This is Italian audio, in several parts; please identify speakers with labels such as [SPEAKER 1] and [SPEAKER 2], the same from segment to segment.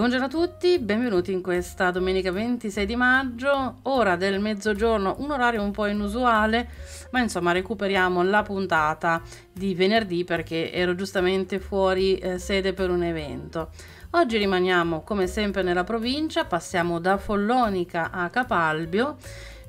[SPEAKER 1] Buongiorno a tutti, benvenuti in questa domenica 26 di maggio, ora del mezzogiorno, un orario un po' inusuale, ma insomma recuperiamo la puntata di venerdì perché ero giustamente fuori eh, sede per un evento. Oggi rimaniamo come sempre nella provincia, passiamo da Follonica a Capalbio.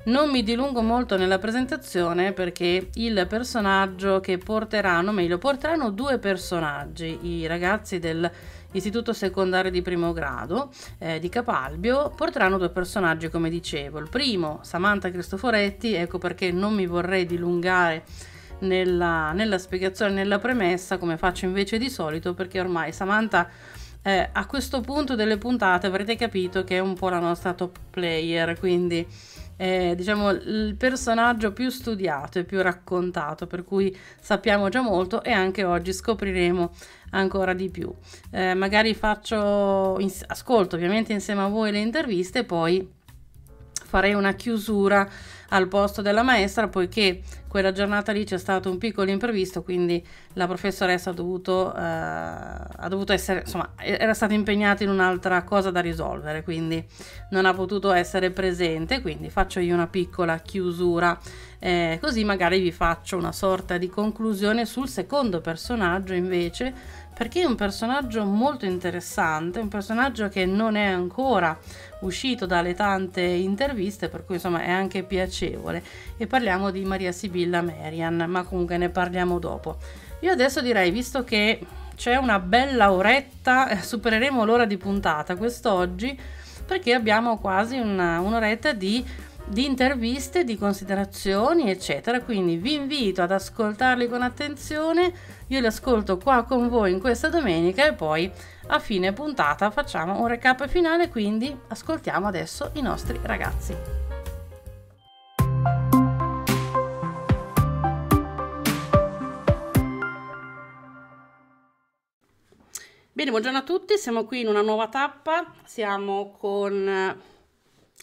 [SPEAKER 1] Non mi dilungo molto nella presentazione perché il personaggio che porteranno, meglio, porteranno due personaggi, i ragazzi del istituto secondario di primo grado eh, di Capalbio, porteranno due personaggi, come dicevo. Il primo, Samantha Cristoforetti, ecco perché non mi vorrei dilungare nella, nella spiegazione, nella premessa, come faccio invece di solito, perché ormai Samantha... Eh, a questo punto delle puntate avrete capito che è un po' la nostra top player, quindi eh, diciamo il personaggio più studiato e più raccontato, per cui sappiamo già molto e anche oggi scopriremo ancora di più. Eh, magari faccio, ascolto ovviamente insieme a voi le interviste e poi farei una chiusura al posto della maestra poiché quella giornata lì c'è stato un piccolo imprevisto quindi la professoressa ha dovuto, eh, ha dovuto essere insomma era stata impegnata in un'altra cosa da risolvere quindi non ha potuto essere presente quindi faccio io una piccola chiusura eh, così magari vi faccio una sorta di conclusione sul secondo personaggio invece perché è un personaggio molto interessante, un personaggio che non è ancora uscito dalle tante interviste, per cui insomma è anche piacevole. E parliamo di Maria Sibilla Merian, ma comunque ne parliamo dopo. Io adesso direi, visto che c'è una bella oretta, supereremo l'ora di puntata quest'oggi, perché abbiamo quasi una, un'oretta di di interviste, di considerazioni, eccetera. Quindi vi invito ad ascoltarli con attenzione. Io li ascolto qua con voi in questa domenica e poi a fine puntata facciamo un recap finale, quindi ascoltiamo adesso i nostri ragazzi. Bene, buongiorno a tutti, siamo qui in una nuova tappa, siamo con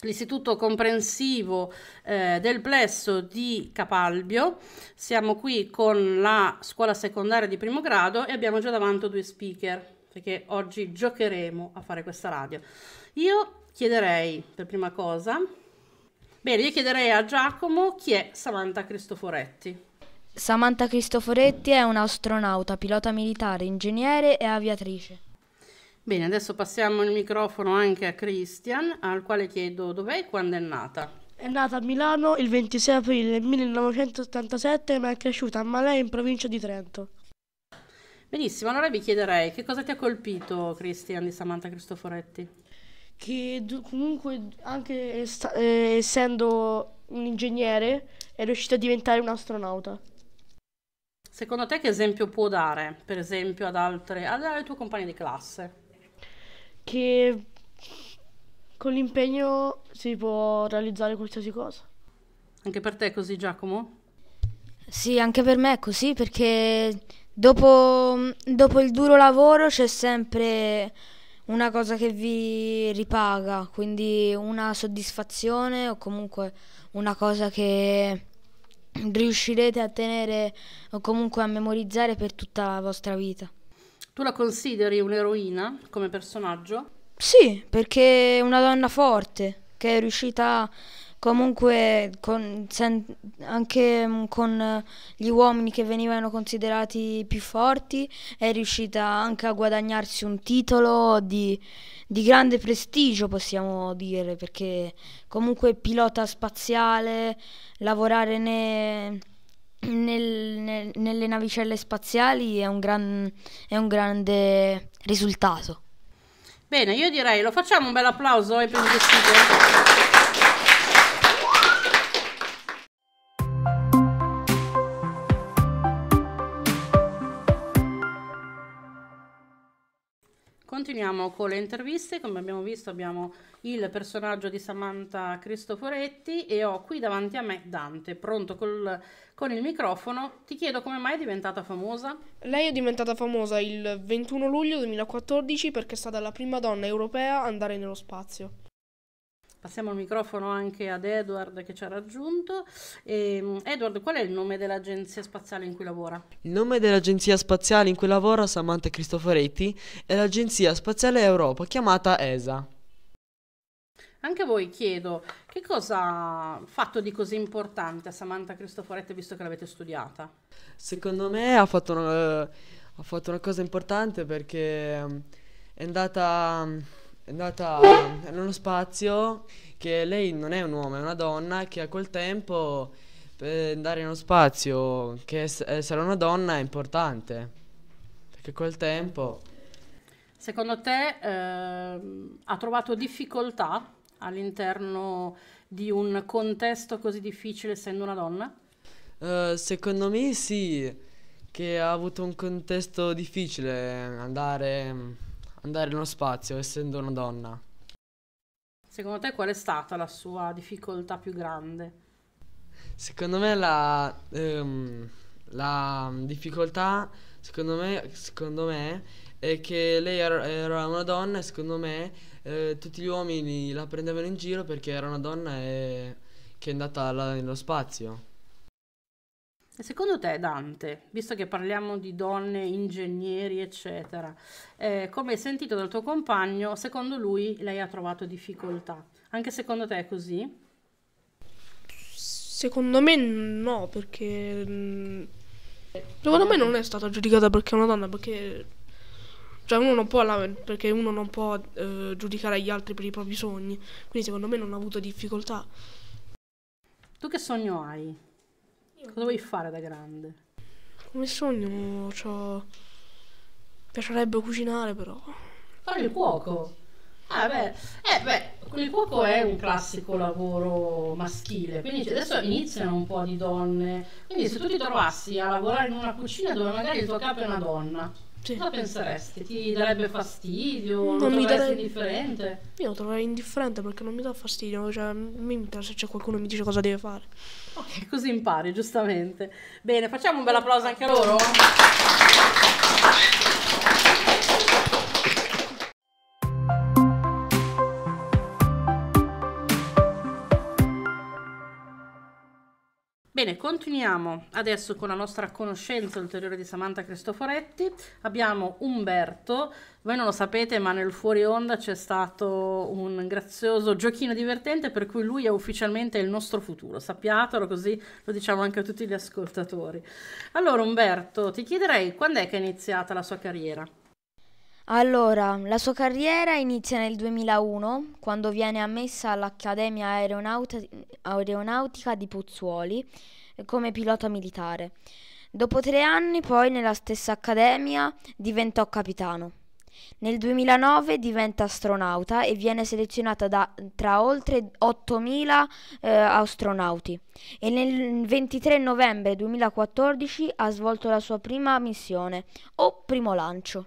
[SPEAKER 1] l'istituto comprensivo eh, del plesso di Capalbio. Siamo qui con la scuola secondaria di primo grado e abbiamo già davanti due speaker perché oggi giocheremo a fare questa radio. Io chiederei per prima cosa, bene, io chiederei a Giacomo chi è Samantha Cristoforetti.
[SPEAKER 2] Samantha Cristoforetti è un'astronauta, pilota militare, ingegnere e aviatrice.
[SPEAKER 1] Bene, adesso passiamo il microfono anche a Christian, al quale chiedo dov'è e quando è nata.
[SPEAKER 2] È nata a Milano il 26
[SPEAKER 3] aprile 1987 ma è cresciuta a Malè in provincia di Trento.
[SPEAKER 1] Benissimo, allora vi chiederei che cosa ti ha colpito Christian di Samantha Cristoforetti?
[SPEAKER 3] Che comunque anche eh, essendo un ingegnere è riuscita a diventare un astronauta.
[SPEAKER 1] Secondo te che esempio può dare, per esempio, ad altre, ad altre tue compagne di classe? che con l'impegno si può realizzare qualsiasi cosa. Anche per te è così Giacomo?
[SPEAKER 2] Sì, anche per me è così perché dopo, dopo il duro lavoro c'è sempre una cosa che vi ripaga, quindi una soddisfazione o comunque una cosa che riuscirete a tenere o comunque a memorizzare per tutta la vostra vita.
[SPEAKER 1] Tu la consideri un'eroina come personaggio?
[SPEAKER 2] Sì, perché è una donna forte che è riuscita comunque con, sen, anche mm, con eh, gli uomini che venivano considerati più forti è riuscita anche a guadagnarsi un titolo di, di grande prestigio possiamo dire perché comunque pilota spaziale lavorare ne, nel, nel, nelle navicelle spaziali è un, gran, è un grande risultato.
[SPEAKER 1] Bene, io direi lo facciamo un bel applauso ai primi vestiti. Continuiamo con le interviste, come abbiamo visto abbiamo il personaggio di Samantha Cristoforetti e ho qui davanti a me Dante,
[SPEAKER 4] pronto col, con il microfono. Ti chiedo come mai è diventata famosa? Lei è diventata famosa il 21 luglio 2014 perché è stata la prima donna europea ad andare nello spazio.
[SPEAKER 1] Passiamo il microfono anche ad Edward che ci ha raggiunto. E, ehm, Edward, qual è il nome dell'agenzia spaziale in cui lavora?
[SPEAKER 5] Il nome dell'agenzia spaziale in cui lavora Samantha Cristoforetti è l'Agenzia Spaziale Europa, chiamata ESA.
[SPEAKER 1] Anche voi chiedo, che cosa ha fatto di così importante a Samantha Cristoforetti visto che l'avete studiata?
[SPEAKER 5] Secondo me ha fatto una, eh, ha fatto una cosa importante perché ehm, è andata è andata in uno spazio che lei non è un uomo, è una donna che a quel tempo per andare in uno spazio che essere una donna è importante. Perché a quel tempo...
[SPEAKER 1] Secondo te eh, ha trovato difficoltà all'interno di un contesto così difficile essendo una donna?
[SPEAKER 5] Uh, secondo me sì, che ha avuto un contesto difficile andare mm, andare nello spazio essendo una donna.
[SPEAKER 1] Secondo te qual è stata la sua difficoltà più grande?
[SPEAKER 5] Secondo me la, um, la difficoltà, secondo me, secondo me, è che lei era, una donna e secondo me eh, tutti gli uomini la prendevano in giro perché era una donna e, che è andata là nello spazio secondo te Dante, visto che parliamo di donne,
[SPEAKER 1] ingegneri, eccetera, eh, come hai sentito dal tuo compagno, secondo lui lei ha trovato
[SPEAKER 4] difficoltà. Anche
[SPEAKER 1] secondo te è così?
[SPEAKER 4] Secondo me no, perché... Mm, secondo me non è stata giudicata perché è una donna, perché... Cioè uno non può, perché uno non può eh, giudicare gli altri per i propri sogni, quindi secondo me non ha avuto difficoltà. Tu che sogno hai? Cosa vuoi fare da grande? Come sogno, cioè... Piacerebbe cucinare però.
[SPEAKER 1] Fare il cuoco?
[SPEAKER 4] Ah beh, eh, beh,
[SPEAKER 6] il cuoco è un
[SPEAKER 1] classico lavoro maschile, quindi cioè, adesso iniziano un po' di donne, quindi se tu ti trovassi a lavorare in una cucina dove magari il tuo capo è una donna, sì. cosa penseresti? Ti darebbe fastidio? Non lo mi darebbe indifferente?
[SPEAKER 4] Io lo troverei indifferente perché non mi dà fastidio, cioè mi interessa se c'è qualcuno che mi dice cosa deve fare. Ok, così impari, giustamente. Bene, facciamo un bel applauso anche a loro.
[SPEAKER 1] Bene, continuiamo adesso con la nostra conoscenza ulteriore di Samantha Cristoforetti. Abbiamo Umberto, voi non lo sapete ma nel fuori onda c'è stato un grazioso giochino divertente per cui lui è ufficialmente il nostro futuro, sappiatelo così lo diciamo anche a tutti gli ascoltatori. Allora Umberto, ti chiederei quando è che è iniziata la sua carriera?
[SPEAKER 2] Allora, la sua carriera inizia nel 2001 quando viene ammessa all'Accademia Aeronauti- Aeronautica di Pozzuoli eh, come pilota militare. Dopo tre anni poi nella stessa accademia diventò capitano. Nel 2009 diventa astronauta e viene selezionata da, tra oltre 8.000 eh, astronauti e nel 23 novembre 2014 ha svolto la sua prima missione o primo lancio.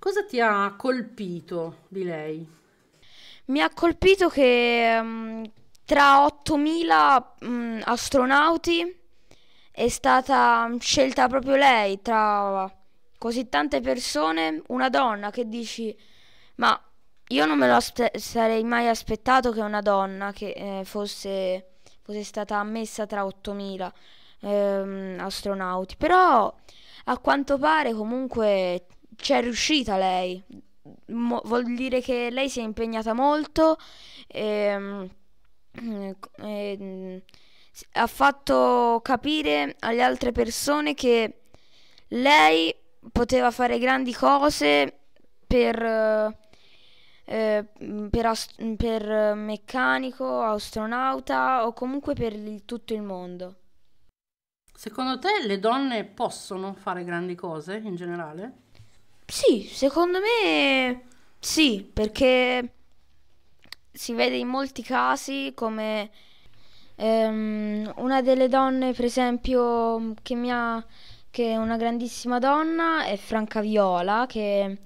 [SPEAKER 1] Cosa ti ha colpito di lei?
[SPEAKER 2] Mi ha colpito che mh, mm, tra 8.000 mh, mm, astronauti è stata mm, scelta proprio lei, tra così tante persone, una donna che dici, ma io non me lo sarei mai aspettato che una donna che eh, fosse, fosse, stata ammessa tra 8.000 ehm, astronauti, però a quanto pare comunque c'è riuscita lei. Mo- vuol dire che lei si è impegnata molto. Ehm, eh, ehm, ha fatto capire alle altre persone che lei poteva fare grandi cose per, eh, mm, per, ast- per meccanico, astronauta o comunque per il, tutto il mondo.
[SPEAKER 1] Secondo te le donne possono fare grandi cose in generale?
[SPEAKER 2] Sì, secondo me sì, perché si vede in molti casi come ehm, una delle donne, per esempio, che, ha, che è una grandissima donna, è Franca Viola, che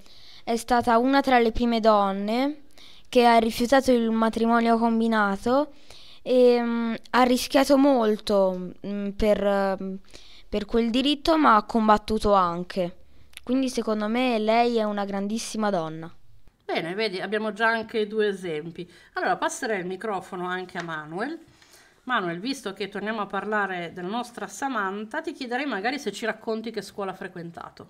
[SPEAKER 2] è stata una tra le prime donne che ha rifiutato il matrimonio combinato e mh, mm, ha rischiato molto mh, mm, per, per quel diritto, ma ha combattuto anche. Quindi secondo me lei è una grandissima donna.
[SPEAKER 1] Bene, vedi, abbiamo già anche due esempi. Allora passerei il microfono anche a Manuel. Manuel, visto che torniamo a parlare della nostra Samantha, ti chiederei magari se ci racconti che scuola ha frequentato.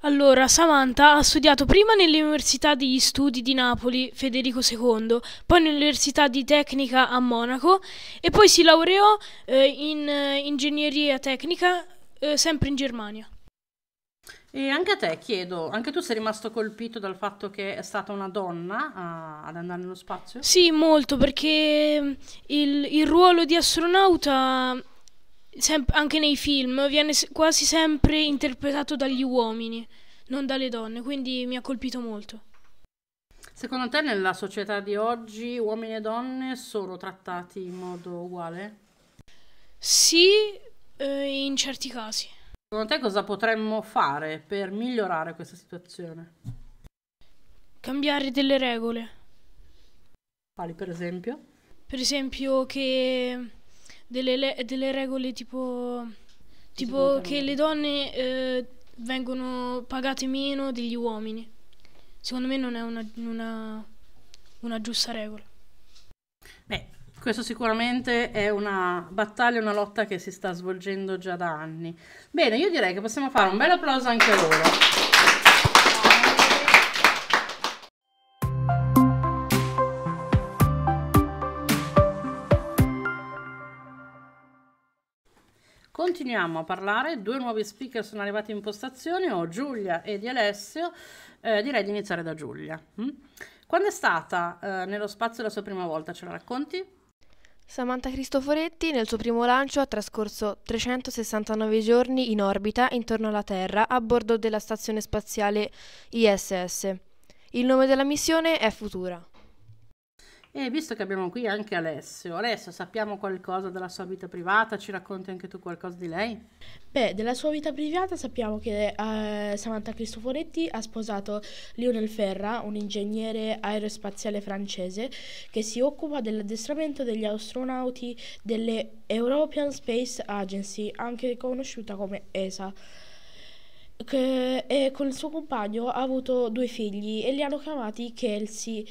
[SPEAKER 7] Allora, Samantha ha studiato prima nell'Università degli Studi di Napoli Federico II, poi nell'Università di Tecnica a Monaco e poi si laureò eh, in eh, ingegneria tecnica eh, sempre in Germania.
[SPEAKER 1] E anche a te chiedo, anche tu sei rimasto colpito dal fatto che è stata una donna a,
[SPEAKER 7] ah, ad andare nello spazio? Sì, molto, perché mm, il, il ruolo di astronauta, anche nei film, viene quasi sempre interpretato dagli uomini, non dalle donne, quindi mi ha colpito molto. Secondo te
[SPEAKER 1] nella società di oggi uomini e donne sono trattati in modo uguale? Sì, eh, in certi casi. Secondo te cosa potremmo fare
[SPEAKER 7] per migliorare questa situazione? Cambiare delle regole. Quali per esempio? Per esempio che delle, delle regole tipo, tipo che le donne eh, vengono pagate meno degli uomini. Secondo me non è una, una, una giusta regola.
[SPEAKER 1] Beh, questo sicuramente è una battaglia, una lotta che si sta svolgendo già da anni. Bene, io direi che possiamo fare un bel applauso anche a loro. continuiamo a parlare. Due nuovi speaker sono arrivati in postazione, ho Giulia e di Alessio. Eh, direi di iniziare da Giulia. Mm? Quando è stata eh, nello spazio la sua prima volta? Ce la racconti?
[SPEAKER 8] Samantha Cristoforetti nel suo primo lancio ha trascorso 369 giorni in orbita intorno alla Terra a bordo della stazione spaziale ISS. Il nome della missione è Futura.
[SPEAKER 1] E visto che abbiamo qui anche Alessio, Alessio, sappiamo qualcosa della sua vita privata? Ci racconti anche tu qualcosa di lei? Beh, della sua vita privata sappiamo che
[SPEAKER 3] eh, Samantha Cristoforetti ha sposato Lionel Ferra, un ingegnere aerospaziale francese che si occupa dell'addestramento degli astronauti delle European Space Agency, anche conosciuta come ESA che, e eh, con il suo compagno ha avuto due figli e li hanno chiamati Kelsey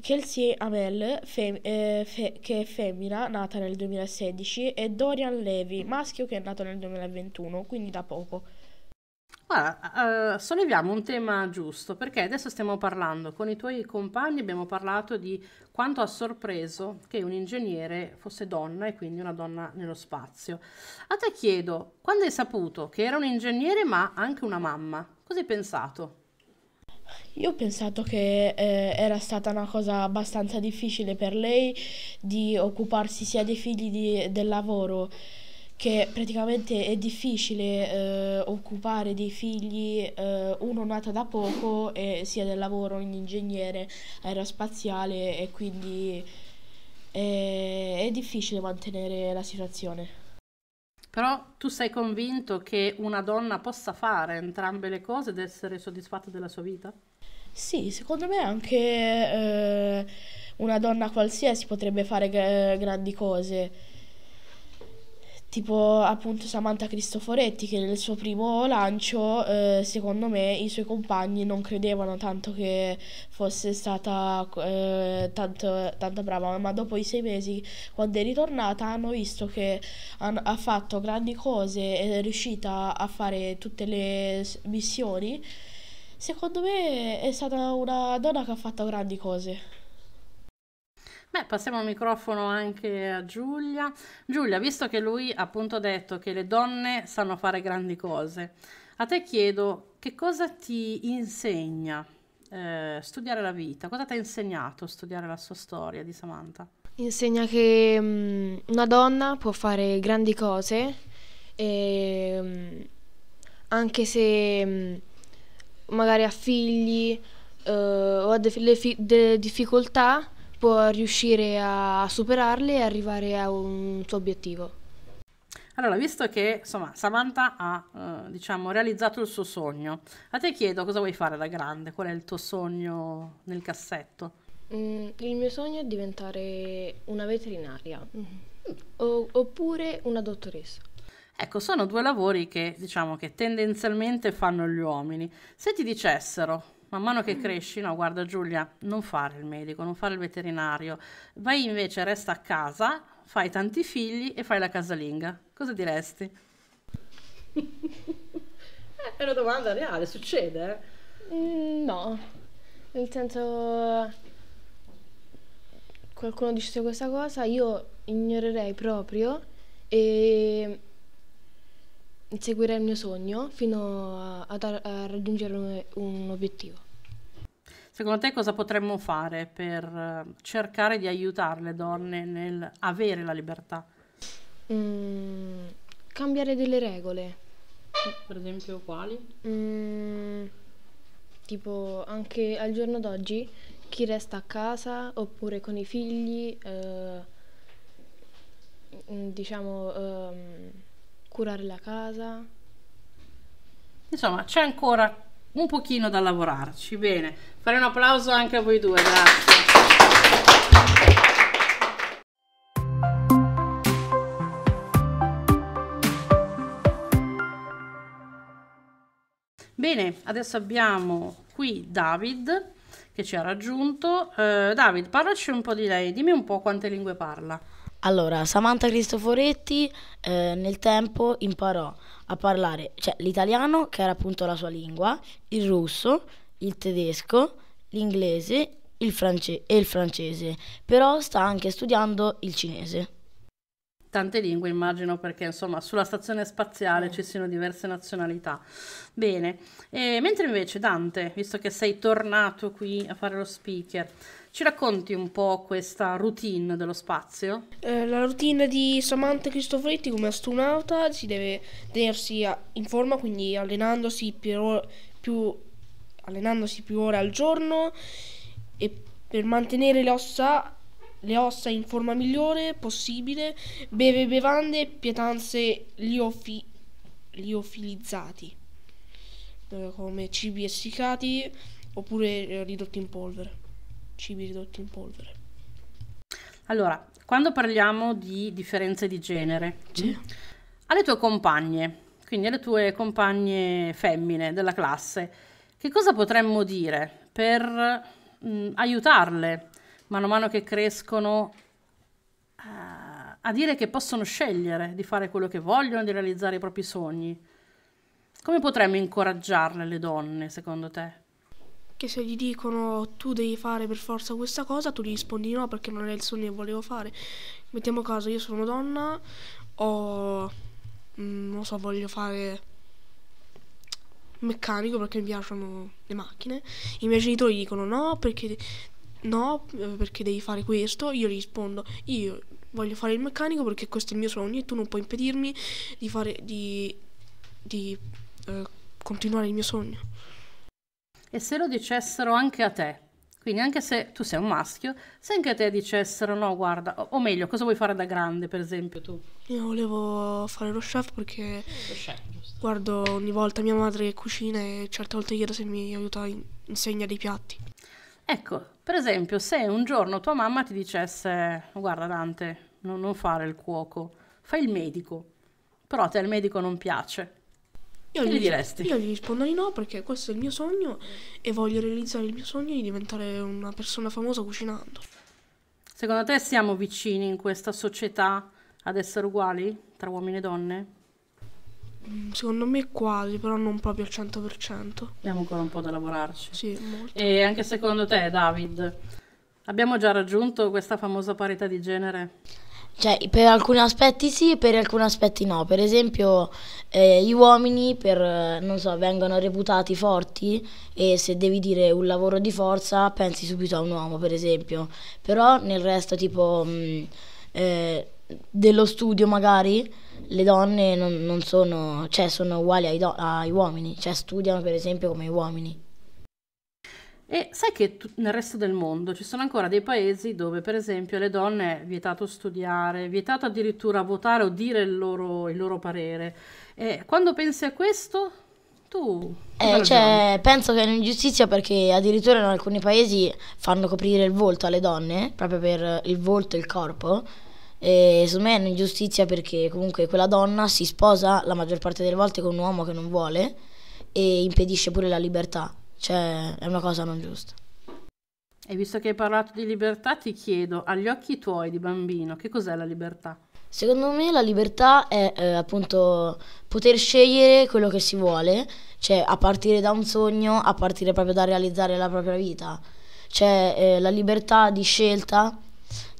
[SPEAKER 3] Kelsey Amel, fem- eh, fe- che è femmina, nata nel 2016, e Dorian Levy, maschio che è nato nel 2021, quindi da poco.
[SPEAKER 1] Guarda, uh, solleviamo un tema giusto, perché adesso stiamo parlando con i tuoi compagni, abbiamo parlato di quanto ha sorpreso che un ingegnere fosse donna e quindi una donna nello spazio. A te chiedo, quando hai saputo che era un ingegnere ma anche una mamma, cosa hai pensato?
[SPEAKER 3] Io ho pensato che eh, era stata una cosa abbastanza difficile per lei di occuparsi sia dei figli di, del lavoro, che praticamente è difficile eh, occupare dei figli, eh, uno nato da poco, e sia del lavoro, un ingegnere
[SPEAKER 1] aerospaziale e quindi eh, è difficile mantenere la situazione. Però tu sei convinto che una donna possa fare entrambe le cose ed essere soddisfatta della sua vita?
[SPEAKER 3] Sì, secondo me anche eh, una donna qualsiasi potrebbe fare eh, grandi cose tipo appunto Samantha Cristoforetti che nel suo primo lancio eh, secondo me i suoi compagni non credevano tanto che fosse stata eh, tanto, tanto, brava ma dopo i sei mesi quando è ritornata hanno visto che han, ha fatto grandi cose ed è riuscita a fare tutte le missioni secondo me è stata una donna che ha fatto grandi cose
[SPEAKER 1] Beh, passiamo il microfono anche a Giulia. Giulia, visto che lui ha appunto detto che le donne sanno fare grandi cose, a te chiedo che cosa ti insegna eh, studiare la vita? Cosa ti ha insegnato studiare la sua storia di Samantha?
[SPEAKER 8] Insegna che um, una donna può fare grandi cose, e, um, anche se um, magari ha figli uh, o ha de- fi- delle difficoltà, può riuscire a superarle e arrivare a un suo obiettivo.
[SPEAKER 1] Allora, visto che insomma, Samantha ha eh, diciamo, realizzato il suo sogno, a te chiedo cosa vuoi fare da grande, qual è il tuo sogno nel cassetto?
[SPEAKER 8] Mm, il mio sogno è diventare una veterinaria mm-hmm. o- oppure una dottoressa.
[SPEAKER 1] Ecco, sono due lavori che diciamo che tendenzialmente fanno gli uomini. Se ti dicessero man mano che cresci, no, guarda Giulia, non fare il medico, non fare il veterinario, vai invece, resta a casa, fai tanti figli e fai la casalinga. Cosa diresti?
[SPEAKER 9] Eh, è una domanda reale,
[SPEAKER 1] succede? Eh? Mm, no, nel senso
[SPEAKER 8] qualcuno dice questa cosa, io ignorerei proprio e seguire il mio sogno fino a, a, a raggiungere un, un, obiettivo.
[SPEAKER 1] Secondo te cosa potremmo fare per eh, cercare di aiutare le donne nel avere la libertà?
[SPEAKER 8] Mm, cambiare delle regole.
[SPEAKER 1] Per esempio quali?
[SPEAKER 8] Mm, tipo anche al giorno d'oggi chi resta a casa oppure con i figli, eh, mm, diciamo...
[SPEAKER 1] Eh, curare la casa. Insomma, c'è ancora un pochino da lavorarci. Bene, fare un applauso anche a voi due, grazie. Bene, adesso abbiamo qui David che ci ha raggiunto. Eh, David, parlaci un po' di lei, dimmi un po' quante lingue parla.
[SPEAKER 10] Allora, Samantha Cristoforetti eh, nel tempo imparò a parlare cioè, l'italiano, che era appunto la sua lingua, il russo, il tedesco, l'inglese il france- e il francese, però sta anche studiando il cinese. Tante lingue
[SPEAKER 1] immagino perché insomma sulla stazione spaziale mm. ci siano diverse nazionalità. Bene, e mentre invece Dante, visto che sei tornato qui a fare lo speaker, ci racconti un po' questa routine dello spazio?
[SPEAKER 4] Eh, la routine di Samantha Cristoforetti come astronauta si deve tenersi in forma, quindi allenandosi più, or- più, allenandosi più ore al giorno e per mantenere le ossa, le ossa in forma migliore possibile, beve bevande e pietanze liofi- liofilizzati eh, come cibi essiccati oppure eh, ridotti in polvere cibi ridotti in polvere.
[SPEAKER 1] Allora, quando parliamo di differenze di genere, sì. Mm, alle tue compagne, quindi alle tue compagne femmine della classe, che cosa potremmo dire per mh, mm, aiutarle mano a mano che crescono a, eh, a dire che possono scegliere di fare quello che vogliono, di realizzare i propri sogni? Come potremmo incoraggiarle le donne, secondo te?
[SPEAKER 4] che se gli dicono tu devi fare per forza questa cosa, tu gli rispondi no perché non è il sogno che volevo fare. Mettiamo caso, io sono donna, o mm, non so, voglio fare meccanico perché mi piacciono le macchine. I miei genitori dicono no perché, no, perché devi fare questo. Io gli rispondo, io voglio fare il meccanico perché questo è il mio sogno e tu non puoi impedirmi di fare di, di eh, continuare il mio
[SPEAKER 1] sogno e se lo dicessero anche a te, quindi anche se tu sei un maschio, se anche a te dicessero no, guarda, o, o meglio, cosa vuoi fare da grande, per esempio tu?
[SPEAKER 4] Io volevo fare lo chef perché lo chef, guardo ogni volta mia madre che cucina e certe volte chiedo se mi aiuta a insegnare insegna dei piatti.
[SPEAKER 1] Ecco, per esempio, se un giorno tua mamma ti dicesse guarda Dante, non, non fare il cuoco, fai il medico, però a te il medico non piace,
[SPEAKER 4] io gli, diresti? Io gli rispondo di no perché questo è il mio sogno e voglio realizzare il mio sogno di diventare una persona famosa cucinando.
[SPEAKER 1] Secondo te siamo vicini in questa società ad essere uguali
[SPEAKER 4] tra uomini e donne? Mm, secondo me quasi, però non proprio al 100%.
[SPEAKER 10] Abbiamo ancora un po' da lavorarci. Sì, molto.
[SPEAKER 1] E anche secondo te, David, abbiamo già raggiunto questa famosa parità di genere?
[SPEAKER 10] Cioè, per alcuni aspetti sì per alcuni aspetti no. Per esempio, eh, gli uomini per, eh, non so, vengono reputati forti e se devi dire un lavoro di forza pensi subito a un uomo, per esempio. Però nel resto, tipo, mh, mm, eh, dello studio magari, le donne non, non sono, cioè, sono uguali ai, ai uomini. Cioè, studiano per esempio come gli uomini.
[SPEAKER 1] E sai che tu- nel resto del mondo ci sono ancora dei paesi dove, per esempio, alle donne è vietato studiare, è vietato addirittura votare o dire il loro, il loro parere. E quando pensi a questo, tu... Eh, cioè,
[SPEAKER 10] penso che è un'ingiustizia perché addirittura in alcuni paesi fanno coprire il volto alle donne, proprio per il volto e il corpo. E secondo me è un'ingiustizia perché comunque quella donna si sposa la maggior parte delle volte con un uomo che non vuole e impedisce pure la libertà. Cioè, è una cosa non giusta.
[SPEAKER 1] E visto che hai parlato di libertà, ti chiedo, agli occhi tuoi di bambino, che cos'è la libertà?
[SPEAKER 10] Secondo me la libertà è eh, appunto poter scegliere quello che si vuole, cioè a partire da un sogno, a partire proprio da realizzare la propria vita. Cioè eh, la libertà di scelta,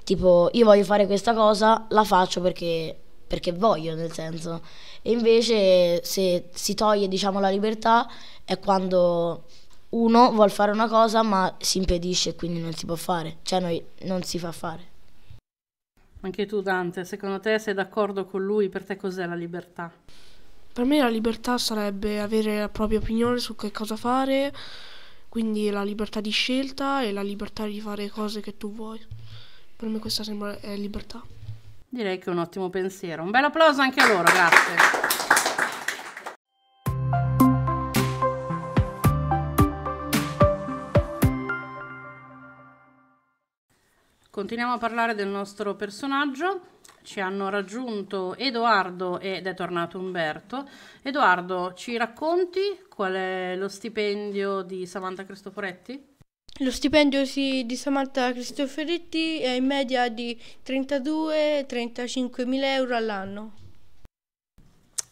[SPEAKER 10] tipo io voglio fare questa cosa, la faccio perché, perché voglio nel senso. E invece se si toglie diciamo la libertà è quando uno vuole fare una cosa ma si impedisce quindi non si può fare, cioè noi non si fa fare.
[SPEAKER 1] Anche tu Dante, secondo te sei d'accordo con lui? Per te cos'è
[SPEAKER 4] la libertà? Per me la libertà sarebbe avere la propria opinione su che cosa fare, quindi la libertà di scelta e la libertà di fare cose che tu vuoi. Per me questa sembra è libertà.
[SPEAKER 1] Direi che è un ottimo pensiero. Un bel applauso anche a loro, grazie. Continuiamo a parlare del nostro personaggio. Ci hanno raggiunto Edoardo ed è tornato Umberto. Edoardo, ci racconti qual è lo stipendio di Samantha Cristoforetti?
[SPEAKER 11] Lo stipendio di Samantha Cristoforetti è in media di 32-35 mila euro all'anno.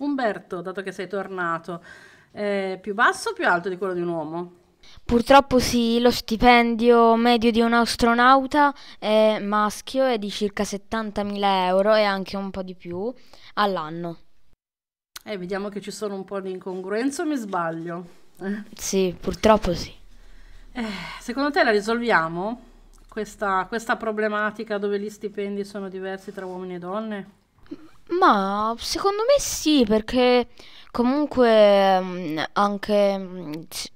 [SPEAKER 1] Umberto, dato che sei tornato, è più basso o più alto di quello di un uomo?
[SPEAKER 2] Purtroppo sì, lo stipendio medio di un astronauta è maschio è di circa 70.000 euro e anche un po' di più all'anno.
[SPEAKER 1] Eh, vediamo che ci sono un po' di incongruenze o mi sbaglio?
[SPEAKER 2] Sì, purtroppo sì.
[SPEAKER 1] Eh, secondo te la risolviamo questa, questa problematica dove gli stipendi sono diversi tra uomini e donne?
[SPEAKER 2] Ma secondo me sì, perché comunque mm, anche mm,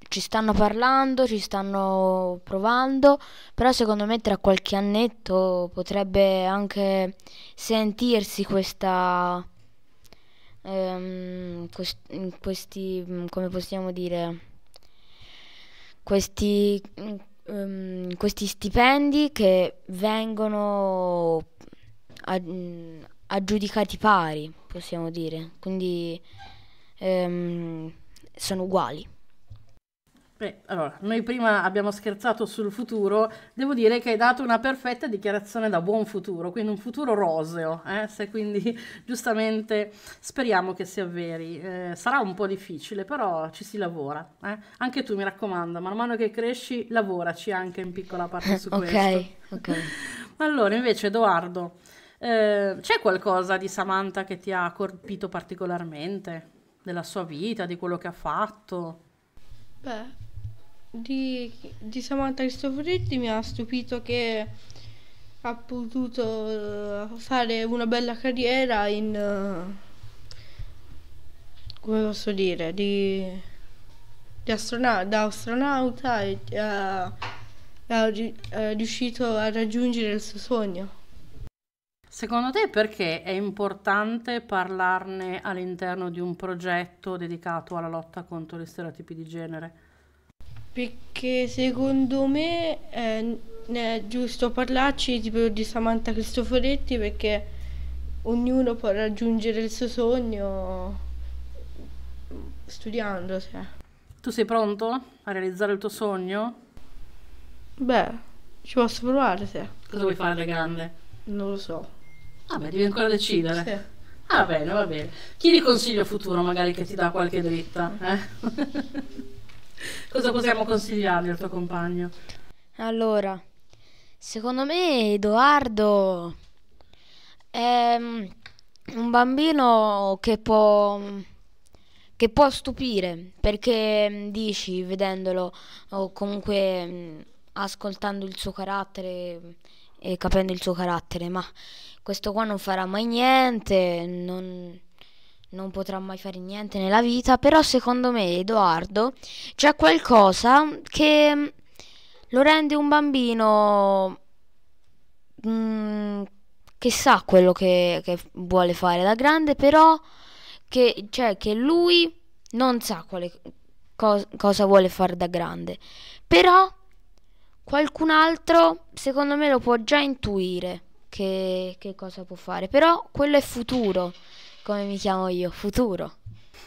[SPEAKER 2] ci stanno parlando, ci stanno provando, però secondo me tra qualche annetto potrebbe anche sentirsi questa... Ehm, quest, questi... come possiamo dire... questi... Ehm, questi stipendi che vengono aggiudicati pari, possiamo dire, quindi ehm, sono uguali.
[SPEAKER 1] Beh, allora, noi prima abbiamo scherzato sul futuro, devo dire che hai dato una perfetta dichiarazione da buon futuro, quindi un futuro roseo, eh? se quindi giustamente speriamo che si avveri. Eh, sarà un po' difficile, però ci si lavora. Eh? Anche tu mi raccomando, man mano che cresci, lavoraci anche in piccola parte su okay, questo. Ok, Allora, invece, Edoardo, eh, c'è qualcosa di Samantha che ti ha colpito particolarmente? Della sua vita, di quello che ha fatto?
[SPEAKER 11] Beh, di, di Samantha Cristoforetti mi ha stupito che ha potuto eh, fare una bella carriera in eh, come posso dire di, di astronauta, da astronauta e eh, è riuscito a raggiungere il suo sogno.
[SPEAKER 1] Secondo te perché è importante parlarne all'interno di un progetto dedicato alla lotta contro gli stereotipi di genere?
[SPEAKER 11] Perché secondo me è, eh, è giusto parlarci tipo di Samantha Cristoforetti perché ognuno può raggiungere il suo sogno mm, studiando.
[SPEAKER 1] Tu sei pronto a realizzare il tuo sogno?
[SPEAKER 11] Beh, ci posso provare,
[SPEAKER 1] sì. Cosa vuoi fare da grande?
[SPEAKER 11] Non lo so.
[SPEAKER 1] Vabbè, ah, devi ancora decidere. Sì. Ah, va bene, va bene. Chiedi consiglio futuro, magari che ti dà qualche dritta. Eh? Ah. Cosa possiamo consigliargli al tuo compagno?
[SPEAKER 2] Allora, secondo me Edoardo è mm, un bambino che può, che può stupire, perché mm, dici vedendolo o comunque mm, ascoltando il suo carattere e capendo il suo carattere, ma questo qua non farà mai niente, non non potrà mai fare niente nella vita, però secondo me Edoardo c'è qualcosa che mm, lo rende un bambino mh, mm, che sa quello che, che, vuole fare da grande, però che, cioè, che lui non sa quale, co cosa vuole fare da grande, però qualcun altro secondo me lo può già intuire che, che cosa può fare, però quello è futuro come mi chiamo io, futuro.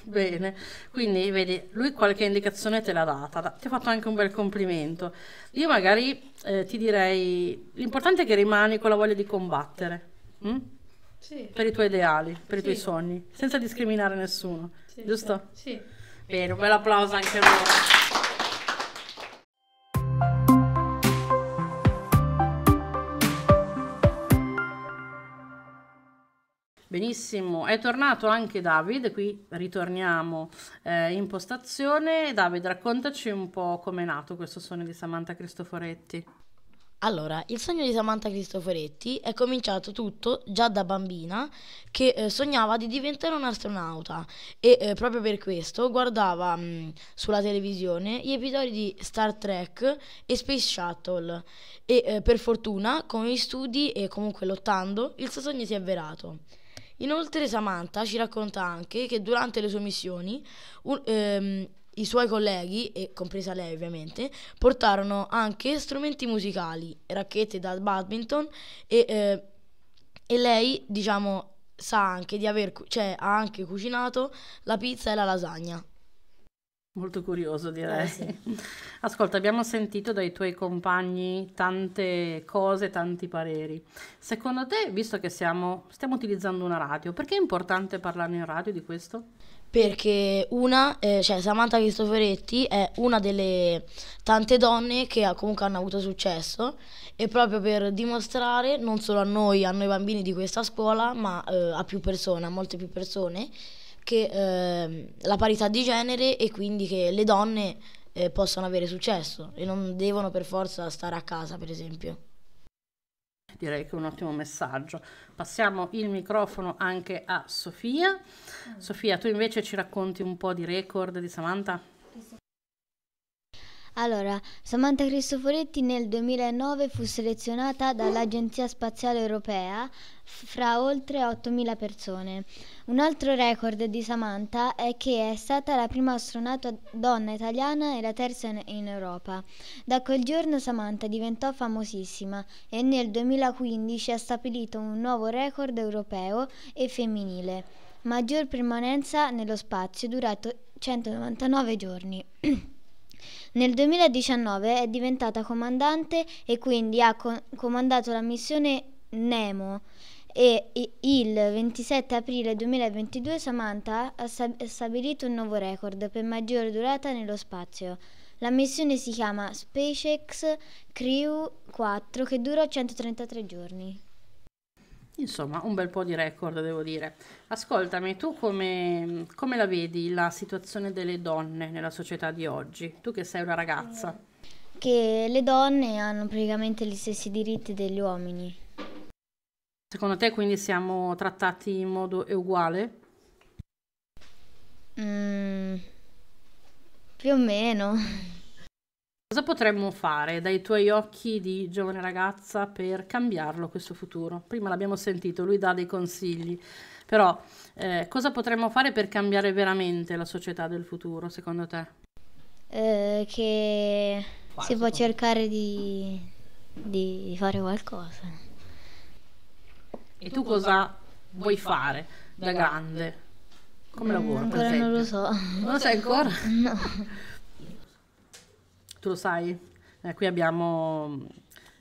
[SPEAKER 1] Bene, quindi vedi, lui qualche indicazione te l'ha data, ti ha fatto anche un bel complimento. Io magari eh, ti direi, l'importante è che rimani con la voglia di combattere, hm? sì. per i tuoi ideali, per sì. i tuoi sogni, senza discriminare nessuno, sì, giusto? Sì. Bene, un bel applauso anche a loro. Benissimo, è tornato anche David, qui ritorniamo eh, in postazione. David,
[SPEAKER 10] raccontaci un po' com'è nato questo sogno di Samantha Cristoforetti. Allora, il sogno di Samantha Cristoforetti è cominciato tutto già da bambina che eh, sognava di diventare un'astronauta e eh, proprio per questo guardava mh, mm, sulla televisione gli episodi di Star Trek e Space Shuttle e eh, per fortuna con gli studi e comunque lottando il suo sogno si è avverato. Inoltre Samantha ci racconta anche che durante le sue missioni un, ehm, i suoi colleghi, e compresa lei ovviamente, portarono anche strumenti musicali, racchette da badminton e, eh, e lei diciamo sa anche di aver, cioè, ha anche cucinato la pizza e la lasagna.
[SPEAKER 1] Molto curioso direi. Eh, sì. Ascolta, abbiamo sentito dai tuoi compagni tante cose, tanti pareri. Secondo te, visto che siamo, stiamo utilizzando una radio, perché è importante parlarne in radio di questo?
[SPEAKER 10] Perché una, eh, cioè Samantha Cristoforetti è una delle tante donne che ha, comunque hanno avuto successo e proprio per dimostrare non solo a noi, a noi bambini di questa scuola, ma eh, a più persone, a molte più persone, che eh, la parità di genere e quindi che le donne eh, possano avere successo e non devono per forza stare a casa, per esempio.
[SPEAKER 1] Direi che è un ottimo messaggio. Passiamo il microfono anche a Sofia. Mm. Sofia, tu invece ci racconti un po' di record di Samantha?
[SPEAKER 12] Allora, Samantha Cristoforetti nel 2009 fu selezionata dall'Agenzia Spaziale Europea fra oltre 8.000 persone. Un altro record di Samantha è che è stata la prima astronauta donna italiana e la terza in Europa. Da quel giorno Samantha diventò famosissima e nel 2015 ha stabilito un nuovo record europeo e femminile. Maggior permanenza nello spazio durato 199 giorni. Nel 2019 è diventata comandante e quindi ha co- comandato la missione Nemo e il 27 aprile 2022 Samantha ha stabilito un nuovo record per maggiore durata nello spazio. La missione si chiama SpaceX Crew 4 che dura 133 giorni.
[SPEAKER 1] Insomma, un bel po' di record, devo dire. Ascoltami, tu come, come la vedi la situazione delle donne nella società di oggi? Tu che sei una ragazza.
[SPEAKER 12] Che le donne hanno praticamente gli stessi diritti
[SPEAKER 1] degli uomini. Secondo te quindi siamo trattati in modo uguale?
[SPEAKER 12] Mm, più o
[SPEAKER 1] meno. Cosa potremmo fare dai tuoi occhi di giovane ragazza per cambiarlo questo futuro? Prima l'abbiamo sentito, lui dà dei consigli, però eh, cosa potremmo fare per cambiare veramente la società del futuro secondo te?
[SPEAKER 12] Eh, che Quasi, si può cercare di, di, fare
[SPEAKER 1] qualcosa. E tu cosa vuoi fare da grande? Come lavoro? Mm, ancora non
[SPEAKER 5] lo so. Non lo sai ancora? No.
[SPEAKER 1] Tu lo sai? Eh, qui abbiamo mm,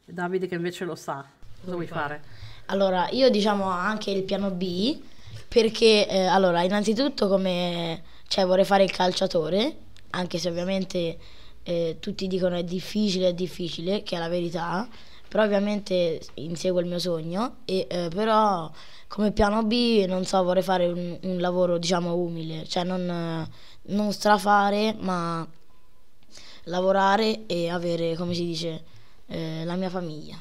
[SPEAKER 1] Davide che invece lo
[SPEAKER 10] sa. Cosa vuoi fare? Allora, io diciamo anche il piano B, perché eh, allora, innanzitutto come cioè, vorrei fare il calciatore, anche se ovviamente eh, tutti dicono è difficile, è difficile, che è la verità, però ovviamente inseguo il mio sogno, e, eh, però come piano B non so, vorrei fare un, un lavoro diciamo umile, cioè non, non strafare, ma lavorare e avere, come si dice, eh, la mia famiglia.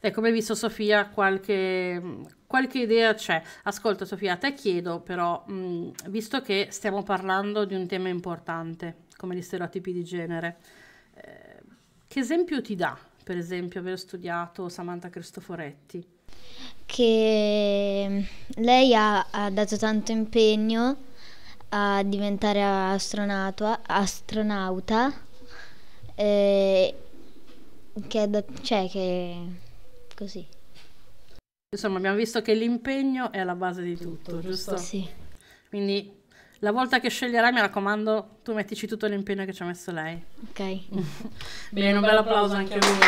[SPEAKER 1] E come hai visto Sofia, qualche, qualche idea c'è. Ascolta Sofia, te chiedo però, mh, mm, visto che stiamo parlando di un tema importante come gli stereotipi di genere, eh, che esempio ti dà, per esempio, aver studiato Samantha Cristoforetti?
[SPEAKER 12] Che lei ha, ha dato tanto impegno a diventare astronauta, astronauta
[SPEAKER 1] eh, che, da, cioè, che così. Insomma, abbiamo visto che l'impegno è alla base di tutto, tutto giusto? Sì. Quindi la volta che sceglierai, mi raccomando, tu mettici tutto l'impegno che ci ha messo lei. Ok. Bene, un bel applauso anche a lui.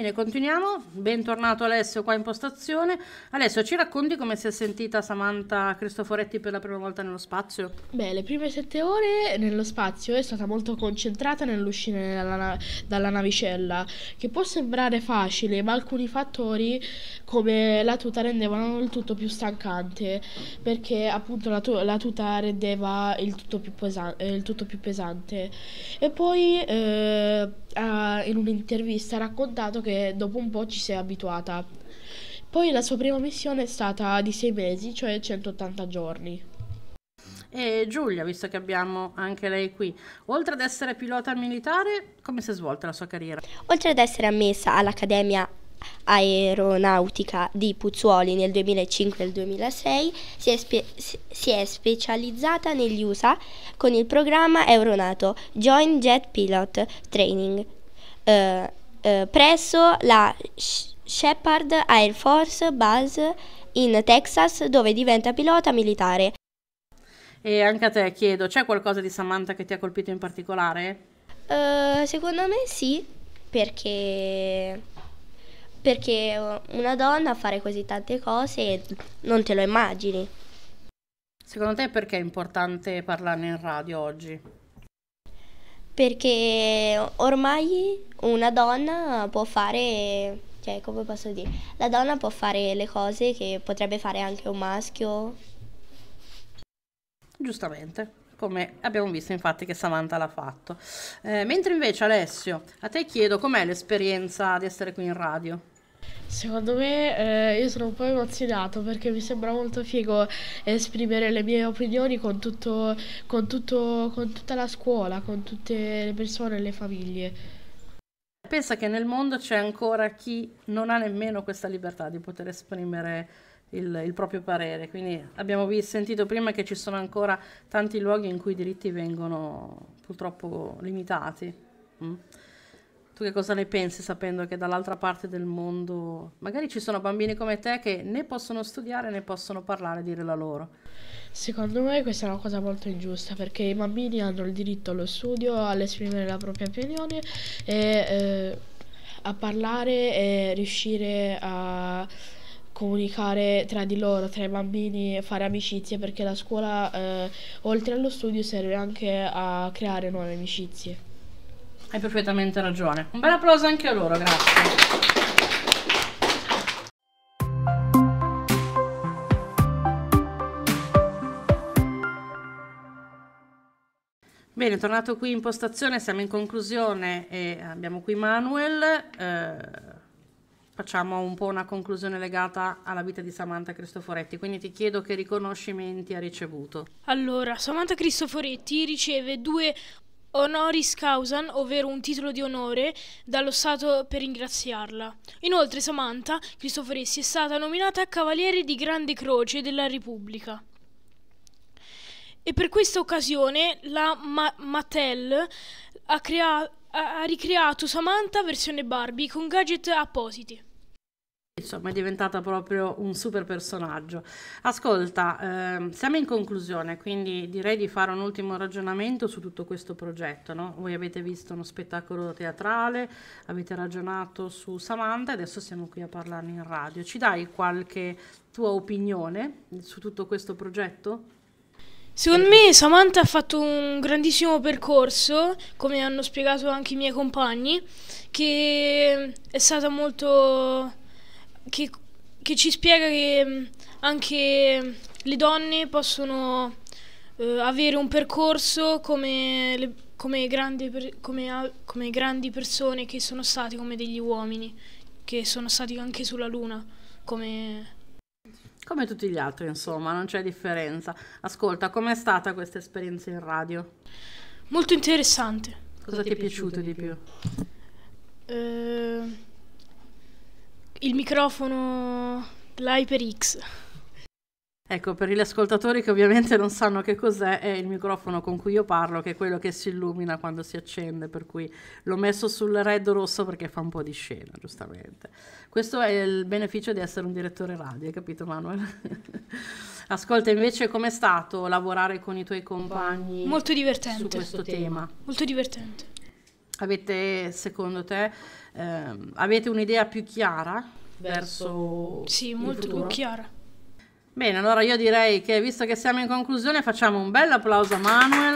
[SPEAKER 1] Bene, continuiamo. Bentornato Alessio qua in postazione. Alessio, ci racconti come si è sentita Samantha Cristoforetti per la prima volta nello spazio?
[SPEAKER 3] Beh, le prime sette ore nello spazio è stata molto concentrata nell'uscire dalla, dalla navicella, che può sembrare facile, ma alcuni fattori come la tuta rendevano il tutto più stancante, perché appunto la, tu- la tuta rendeva il tutto più, pesa- il tutto più pesante. E poi... Eh, ha, in un'intervista ha raccontato che dopo un po' ci si è abituata. Poi la sua prima missione è stata di 6 mesi, cioè 180 giorni.
[SPEAKER 1] E Giulia, visto che abbiamo anche lei qui, oltre ad essere pilota militare, come si è svolta la sua carriera?
[SPEAKER 13] Oltre ad essere ammessa all'Accademia aeronautica di Puzzuoli nel 2005 e nel 2006 si è, spe- si è, specializzata negli USA con il programma Euronato Joint Jet Pilot Training eh, eh, presso la Shepard Air Force Base in Texas dove diventa pilota
[SPEAKER 1] militare. E anche a te chiedo, c'è qualcosa di Samantha che ti ha colpito in particolare?
[SPEAKER 13] Uh, secondo me sì, perché perché eh, una donna fare così tante cose non te lo immagini.
[SPEAKER 1] Secondo te perché è importante parlarne in radio oggi?
[SPEAKER 13] Perché ormai una donna può fare, cioè come posso dire, la donna può fare le cose che potrebbe fare anche un maschio.
[SPEAKER 1] Giustamente come abbiamo visto infatti che Samantha l'ha fatto. Eh, mentre invece Alessio, a te chiedo com'è l'esperienza di essere qui in radio?
[SPEAKER 3] Secondo me eh, io sono un po' emozionato perché mi sembra molto figo esprimere le mie opinioni con, tutto, con, tutto, con tutta la scuola, con tutte
[SPEAKER 1] le persone e le famiglie. Pensa che nel mondo c'è ancora chi non ha nemmeno questa libertà di poter esprimere il, il proprio parere, quindi abbiamo sentito prima che ci sono ancora tanti luoghi in cui i diritti vengono purtroppo limitati. Mm. Tu che cosa ne pensi sapendo che dall'altra parte del mondo magari ci sono bambini come te che né possono studiare né possono parlare e dire la loro?
[SPEAKER 3] Secondo me questa è una cosa molto ingiusta perché i bambini hanno il diritto allo studio, all'esprimere la propria opinione e eh, a parlare e riuscire a comunicare tra di loro, tra i bambini, fare amicizie perché la scuola eh, oltre allo studio serve anche a creare nuove amicizie.
[SPEAKER 1] Hai perfettamente ragione. Un bel applauso anche a loro, grazie. Bene, tornato qui in postazione, siamo in conclusione e abbiamo qui Manuel. Eh, facciamo un po' una conclusione legata alla vita di Samantha Cristoforetti, quindi ti chiedo che riconoscimenti ha ricevuto.
[SPEAKER 7] Allora, Samantha Cristoforetti riceve due honoris causa, ovvero un titolo di onore, dallo Stato per ringraziarla. Inoltre Samantha Cristoforessi è stata nominata Cavaliere di Grande Croce della Repubblica. E per questa occasione la Ma Mattel ha, ha ricreato Samantha versione Barbie con gadget appositi.
[SPEAKER 1] Insomma, è diventata proprio un super personaggio. Ascolta, ehm, siamo in conclusione, quindi direi di fare un ultimo ragionamento su tutto questo progetto. No? Voi avete visto uno spettacolo teatrale, avete ragionato su Samantha e adesso siamo qui a parlarne in radio. Ci dai qualche tua opinione su tutto questo progetto?
[SPEAKER 7] Secondo me Samantha ha fatto un grandissimo percorso, come hanno spiegato anche i miei compagni, che è stata molto che, che ci spiega che mm, anche le donne possono eh, avere un percorso come, le, come, grandi come, come, grandi persone che sono stati come degli uomini, che sono stati anche sulla Luna, come...
[SPEAKER 1] Come tutti gli altri, insomma, non c'è differenza. Ascolta, com'è stata questa esperienza in radio?
[SPEAKER 7] Molto interessante. Cosa, Cosa ti, ti è piaciuto, piaciuto di più? più? Eh il microfono, l'HyperX.
[SPEAKER 1] Ecco, per gli ascoltatori che ovviamente non sanno che cos'è, è il microfono con cui io parlo, che è quello che si illumina quando si accende, per cui l'ho messo sul red rosso perché fa un po' di scena, giustamente. Questo è il beneficio di essere un direttore radio, hai capito Manuel? Ascolta, invece com'è stato lavorare con i tuoi compagni? Molto divertente. Su questo tema. Molto divertente. Avete, secondo te, ehm, avete un'idea più chiara verso... Sì, molto più chiara. Bene, allora io direi che visto che siamo in conclusione facciamo un bel applauso a Manuel.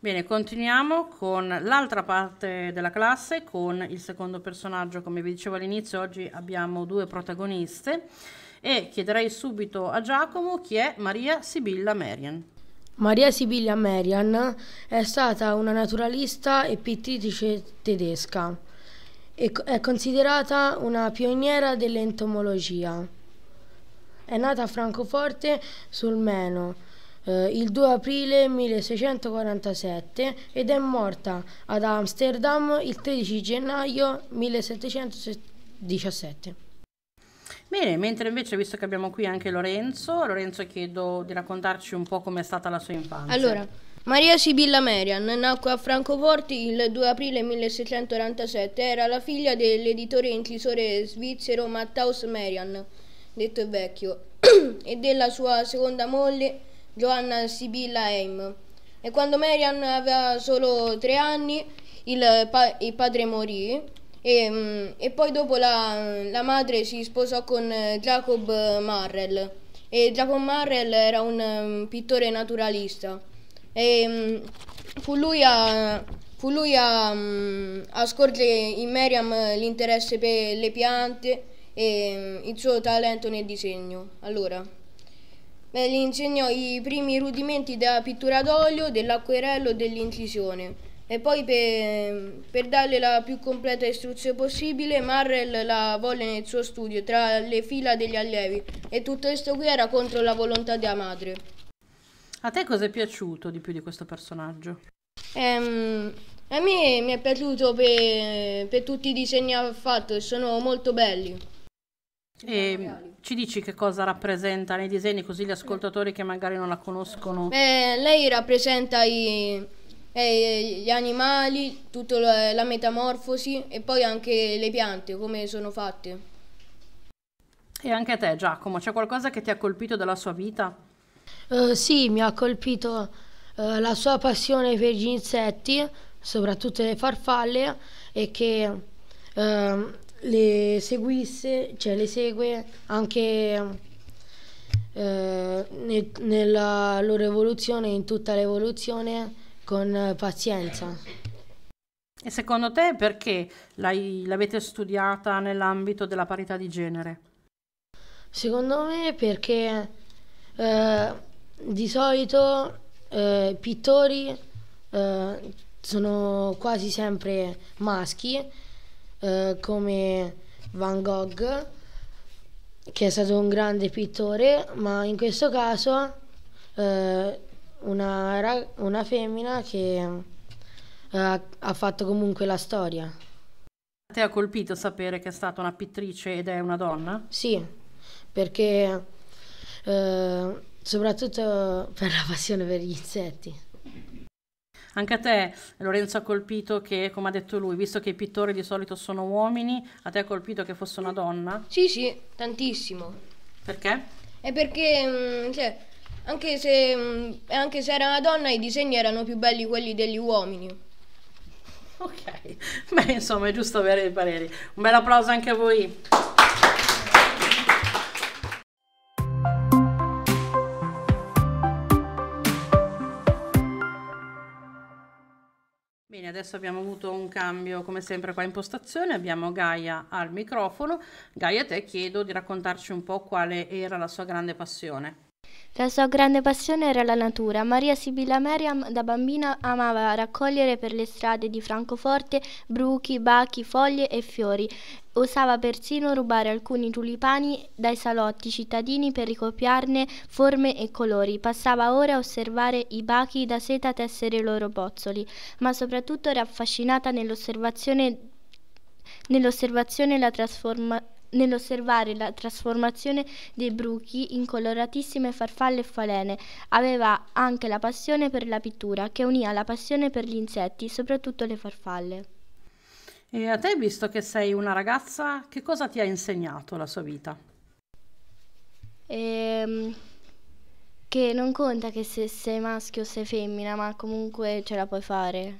[SPEAKER 1] Bene, continuiamo con l'altra parte della classe, con il secondo personaggio. Come vi dicevo all'inizio, oggi abbiamo due protagoniste e chiederei subito a Giacomo chi è Maria Sibilla
[SPEAKER 9] Merian. Maria Sibilla Merian è stata una naturalista e pittrice tedesca e è considerata una pioniera dell'entomologia. È nata a Francoforte sul Meno eh, il 2 aprile 1647 ed è morta ad Amsterdam il 13 gennaio 1717.
[SPEAKER 1] Bene, mentre invece, visto che abbiamo qui anche Lorenzo, Lorenzo chiedo di raccontarci un po' com'è stata la sua infanzia. Allora,
[SPEAKER 14] Maria Sibilla Merian nacque a Francoforte il 2 aprile 1647, era la figlia dell'editore e incisore svizzero Matthaus Merian, detto vecchio, e della sua seconda moglie Joanna Sibilla Heim. E quando Marian aveva solo tre anni il, pa il padre morì e, mm, e, poi dopo la, la, madre si sposò con eh, Jacob Marrell e Jacob Marrell era un mm, pittore naturalista e mm, fu lui a, fu lui a, a scorgere in Miriam l'interesse per le piante e il suo talento nel disegno. Allora eh, gli insegnò i primi rudimenti della pittura d'olio, dell'acquerello e dell'incisione. E poi per, per, darle la più completa istruzione possibile, Marrel la volle nel suo studio, tra le fila degli allievi, e tutto questo qui era contro la volontà della madre.
[SPEAKER 1] A te cosa è piaciuto di più di questo personaggio?
[SPEAKER 14] Um, a me mi è piaciuto per, per tutti i disegni che ha fatto, sono molto belli.
[SPEAKER 1] E... Ehm, ci dici che cosa rappresenta nei disegni così gli ascoltatori che magari non la
[SPEAKER 6] conoscono?
[SPEAKER 14] Beh, lei rappresenta i, eh, gli animali, tutta la, la metamorfosi e poi anche le piante, come sono fatte.
[SPEAKER 1] E anche a te Giacomo, c'è qualcosa che ti ha colpito della sua vita?
[SPEAKER 14] Uh, sì,
[SPEAKER 9] mi ha colpito uh, la sua passione per gli insetti, soprattutto le farfalle, e che... Uh, le seguisse, cioè le segue anche eh, nel, nella loro evoluzione, in tutta l'evoluzione, con pazienza.
[SPEAKER 1] E secondo te perché l'avete studiata nell'ambito della parità di genere?
[SPEAKER 9] Secondo me perché eh, di solito eh, pittori eh, sono quasi sempre maschi eh, come Van Gogh, che è stato un grande pittore, ma in questo caso eh, una, una, femmina che eh, ha fatto comunque la storia. Ti ha colpito sapere che è stata una pittrice ed è una donna? Sì, perché eh, soprattutto per la passione per gli insetti.
[SPEAKER 1] Anche a te Lorenzo ha colpito che, come ha detto lui, visto che i pittori di solito sono uomini, a te ha colpito che fosse una donna? Sì, sì,
[SPEAKER 14] tantissimo. Perché? È perché, mm, cioè, anche se, mm, anche se era una donna, i disegni erano più belli quelli degli uomini.
[SPEAKER 1] Ok, beh insomma è giusto avere i pareri. Un bel applauso anche a voi. adesso abbiamo avuto un cambio come sempre qua in postazione, abbiamo Gaia al microfono. Gaia, te chiedo di raccontarci un po' quale era la sua grande passione.
[SPEAKER 13] La sua grande passione era la natura. Maria Sibilla Meriam da bambina amava raccogliere per le strade di Francoforte bruchi, bachi, foglie e fiori osava persino rubare alcuni tulipani dai salotti cittadini per ricopiarne forme e colori. Passava ore a osservare i bachi da seta tessere i loro bozzoli, ma soprattutto era affascinata nell'osservazione, nell'osservazione la trasformazione Nell'osservare la trasformazione dei bruchi in coloratissime farfalle e falene, aveva anche la passione per la pittura, che univa la passione per gli insetti, soprattutto le farfalle.
[SPEAKER 1] E a te, visto che sei una ragazza, che cosa ti ha insegnato la sua vita?
[SPEAKER 13] Ehm, che non conta che se sei maschio o sei femmina, ma comunque ce la puoi fare.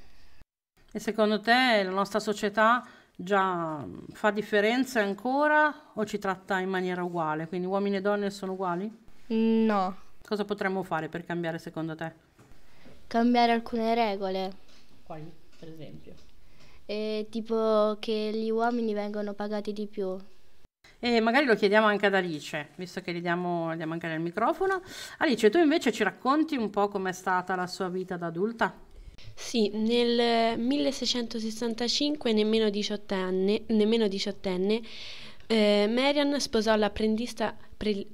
[SPEAKER 1] E secondo te la nostra società già fa differenze ancora o ci tratta in maniera uguale? Quindi uomini e donne sono uguali? No. Cosa potremmo fare per cambiare secondo te?
[SPEAKER 13] Cambiare alcune regole.
[SPEAKER 1] Quali, per esempio?
[SPEAKER 13] eh, tipo che gli uomini vengono pagati di più.
[SPEAKER 1] E magari lo chiediamo anche ad Alice, visto che gli diamo, gli diamo anche il microfono. Alice, tu invece ci racconti
[SPEAKER 15] un po' com'è stata la sua vita da adulta? Sì, nel 1665, nemmeno diciottenne, nemmeno diciottenne eh, Marian sposò l'apprendista pre-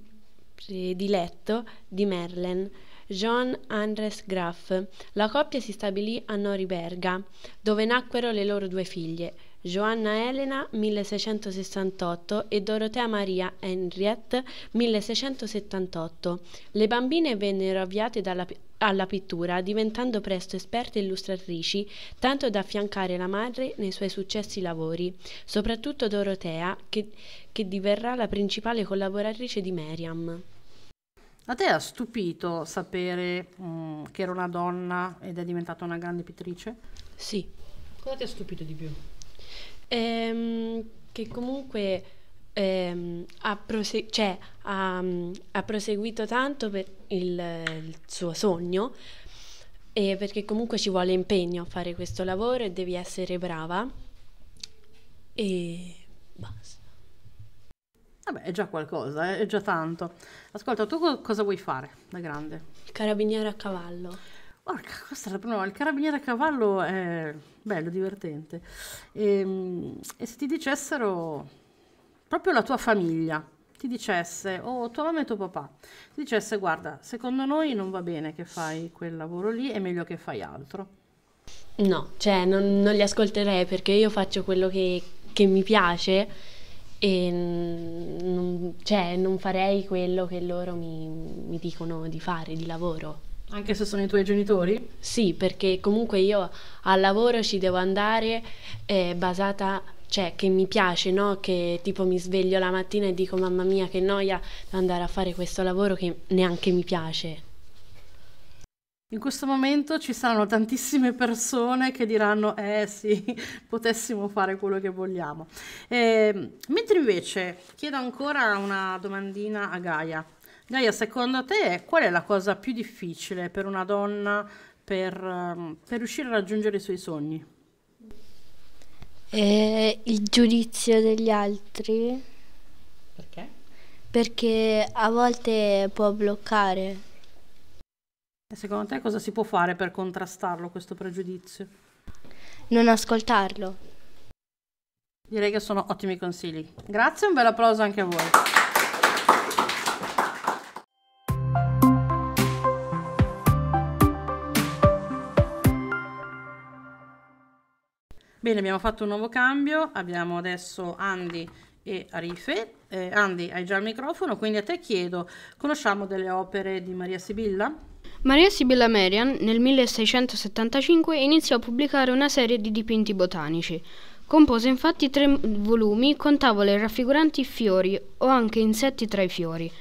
[SPEAKER 15] prediletto di Merlin. Jean Andres Graf. La coppia si stabilì a Noriberga, dove nacquero le loro due figlie, Joanna Elena 1668 e Dorotea Maria Henriette 1678. Le bambine vennero avviate dalla, alla pittura, diventando presto esperte illustratrici, tanto da affiancare la madre nei suoi successi lavori, soprattutto Dorotea, che, che diverrà la principale collaboratrice di Meriam. A te ha stupito sapere
[SPEAKER 1] mh, mm, che era una donna ed è diventata una grande pittrice? Sì. Cosa ti ha stupito di più?
[SPEAKER 15] Ehm, che comunque ehm, ha, prosegu- cioè, ha, mm, ha, proseguito tanto per il, il suo sogno, eh, perché comunque ci vuole impegno a fare questo lavoro e devi essere brava. E basta.
[SPEAKER 1] Vabbè, è già qualcosa, eh, è già tanto. Ascolta, tu co- cosa vuoi fare da grande? Il carabiniere
[SPEAKER 15] a cavallo.
[SPEAKER 1] Porca, questa è la prima. Il carabiniere a cavallo è bello, divertente. E, ehm, e se ti dicessero proprio la tua famiglia, ti dicesse, o oh, tua mamma e tuo papà, ti dicesse, guarda, secondo noi non va bene che fai quel lavoro lì, è meglio che fai altro.
[SPEAKER 15] No, cioè non, non li ascolterei perché io faccio quello che, che mi piace e non, cioè, non farei quello che loro mi, mi dicono di fare di lavoro. Anche se sono i tuoi genitori? Sì, perché comunque io al lavoro ci devo andare eh, basata, cioè che mi piace, no? Che tipo mi sveglio la mattina e dico mamma mia che noia andare a fare questo lavoro che neanche mi piace.
[SPEAKER 1] In questo momento ci saranno tantissime persone che diranno eh sì, potessimo fare quello che vogliamo. Eh, mentre invece chiedo ancora una domandina a Gaia. Gaia, secondo te qual è la cosa più difficile per una donna per, ehm, per riuscire a raggiungere i suoi sogni?
[SPEAKER 13] Eh, il giudizio degli altri. Perché? Perché a volte può bloccare
[SPEAKER 1] secondo te cosa si può fare per contrastarlo questo pregiudizio? Non ascoltarlo. Direi che sono ottimi consigli. Grazie, un bel applauso anche a voi. Bene, abbiamo fatto un nuovo cambio, abbiamo adesso Andy e Arife. Eh, Andy, hai già il microfono, quindi a te chiedo, conosciamo delle opere di Maria Sibilla?
[SPEAKER 6] Maria Sibilla Merian nel 1675 iniziò a pubblicare una serie di dipinti botanici. Compose infatti tre volumi con tavole raffiguranti fiori o anche insetti tra i fiori.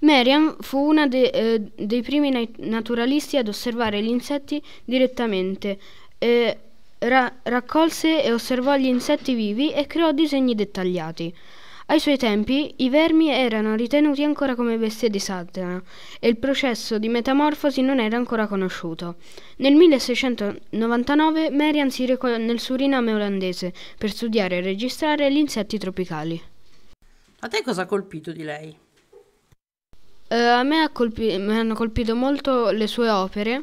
[SPEAKER 6] Merian fu una de, eh, dei primi naturalisti ad osservare gli insetti direttamente. Eh, ra raccolse e osservò gli insetti vivi e creò disegni dettagliati. Ai suoi tempi i vermi erano ritenuti ancora come bestie di Satana e il processo di metamorfosi non era ancora conosciuto. Nel 1699 Marian si recò nel Suriname olandese per studiare e registrare gli insetti tropicali. A te cosa ha colpito di lei? Uh, a me colpi- hanno colpito molto le sue opere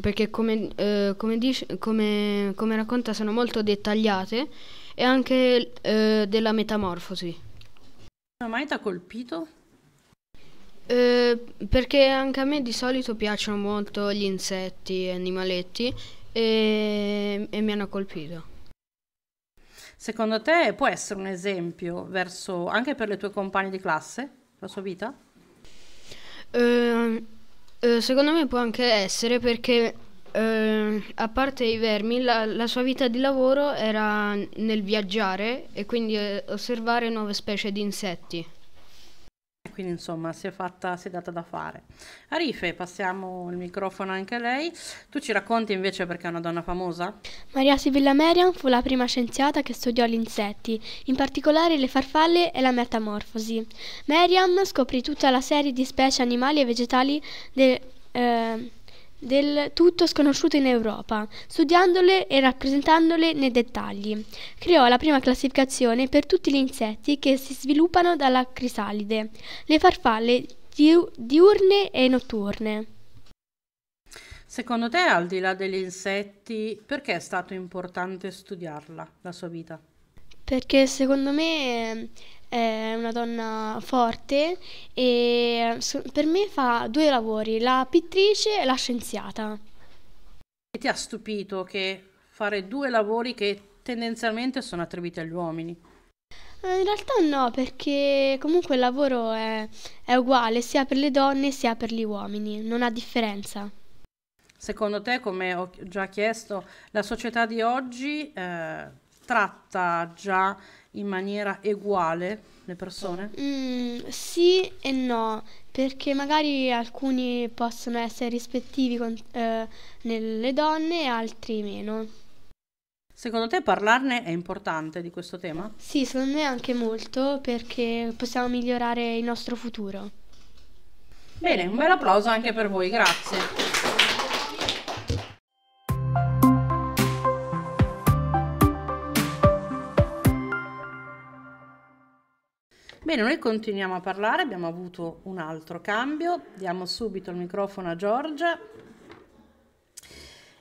[SPEAKER 6] perché come, eh, come, dice, come, come, racconta sono molto dettagliate e anche eh, della metamorfosi. Come mai ti ha colpito? Eh, perché anche a me di solito piacciono molto gli insetti e animaletti e, e mi hanno colpito.
[SPEAKER 1] Secondo te può essere un esempio verso, anche per le tue compagne di classe, la sua vita?
[SPEAKER 6] Ehm, eh, secondo me può anche essere perché eh, a parte i vermi, la, la, sua vita di lavoro era nel viaggiare e quindi eh, osservare nuove specie di insetti. Quindi insomma si è, fatta, si è data da fare. Arife, passiamo il microfono
[SPEAKER 1] anche a lei. Tu ci racconti invece perché è una donna famosa? Maria Sibilla Merian fu la
[SPEAKER 13] prima scienziata che studiò gli insetti, in particolare le farfalle e la metamorfosi. Meriam scoprì tutta la serie di specie animali e vegetali de, eh, del tutto sconosciute in Europa, studiandole e rappresentandole nei dettagli. Creò la prima classificazione per tutti gli insetti che si sviluppano dalla crisalide, le farfalle diurne e notturne.
[SPEAKER 1] Secondo te, al di là degli insetti, perché è stato importante studiarla, la sua vita?
[SPEAKER 13] Perché secondo me è una donna forte e per me fa due lavori, la pittrice e la scienziata.
[SPEAKER 1] E ti ha stupito che fare due lavori che tendenzialmente sono attribuiti agli uomini?
[SPEAKER 13] Eh, in realtà no, perché comunque il lavoro è, è uguale sia per le donne sia per gli uomini, non ha differenza.
[SPEAKER 1] Secondo te, come ho già chiesto, la società di oggi eh, tratta già in maniera uguale le persone? Mm,
[SPEAKER 13] sì e no, perché magari alcuni possono essere rispettivi con, eh, nelle donne e altri meno.
[SPEAKER 1] Secondo te parlarne è importante di questo tema?
[SPEAKER 13] Sì, secondo me anche molto perché possiamo migliorare
[SPEAKER 1] il nostro futuro. Bene, un bel applauso anche per voi, grazie. Bene, noi continuiamo a parlare, abbiamo avuto un altro cambio, diamo subito il microfono a Giorgia.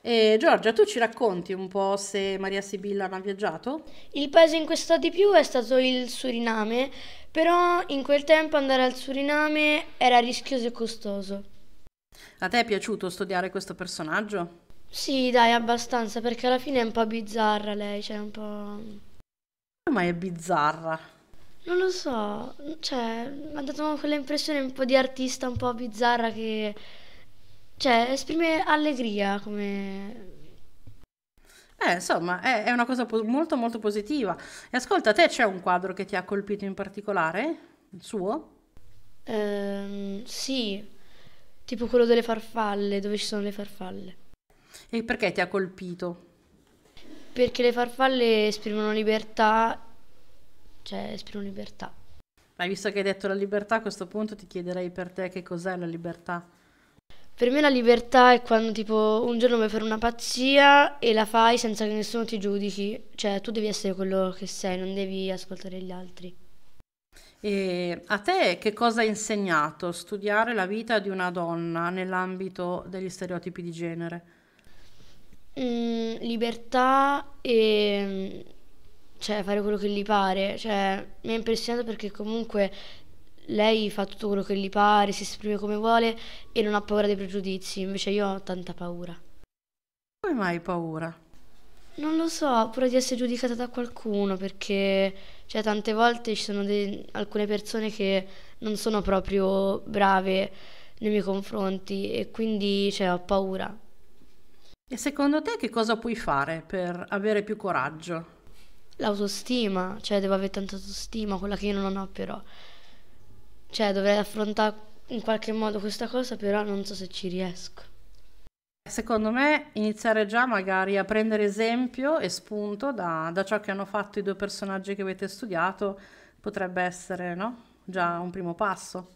[SPEAKER 1] E Giorgia, tu ci racconti un po' se Maria Sibilla ha viaggiato? Il paese in cui è stato di più è stato il Suriname, però in quel
[SPEAKER 13] tempo andare al Suriname era rischioso e costoso.
[SPEAKER 1] A te è piaciuto studiare questo personaggio?
[SPEAKER 13] Sì, dai, abbastanza, perché alla fine è un po' bizzarra lei, cioè un
[SPEAKER 1] po'... Come è bizzarra?
[SPEAKER 13] Non lo so, cioè, mi ha dato quella impressione un po' di artista, un po' bizzarra che... Cioè,
[SPEAKER 10] esprime
[SPEAKER 1] allegria come... Eh, insomma, è, è una cosa po- molto molto positiva. E ascolta, a te c'è un quadro che ti ha colpito in particolare? Il suo? Ehm, sì, tipo quello delle farfalle, dove ci sono le farfalle. E perché ti ha colpito?
[SPEAKER 13] Perché le farfalle
[SPEAKER 1] esprimono libertà cioè esprimo libertà. Ma visto che hai detto la libertà, a questo punto ti chiederei per te che cos'è la libertà. Per me la libertà
[SPEAKER 13] è quando tipo un giorno vuoi fare una pazzia e la fai senza che nessuno ti giudichi, cioè tu devi essere quello che sei, non devi ascoltare gli altri.
[SPEAKER 1] E a te che cosa ha insegnato studiare la vita di una donna nell'ambito degli stereotipi di genere?
[SPEAKER 13] Mm, libertà e mm, cioè, fare quello che gli pare. Cioè, mi ha impressionato perché comunque lei fa tutto quello che gli pare, si esprime come vuole e non ha paura dei pregiudizi, invece io
[SPEAKER 1] ho tanta paura. Come mai paura?
[SPEAKER 13] Non lo so, ho paura di essere giudicata da qualcuno perché cioè, tante volte ci sono dei, alcune persone che non sono proprio brave nei miei confronti e quindi cioè, ho
[SPEAKER 1] paura. E secondo te che cosa puoi fare per avere più coraggio? l'autostima, cioè devo avere tanta autostima, quella che io non ho però. Cioè dovrei affrontare in qualche modo questa cosa, però non so se ci riesco. Secondo me iniziare già magari a prendere esempio e spunto da, da ciò che hanno fatto i due personaggi che avete studiato potrebbe essere no? già un primo passo.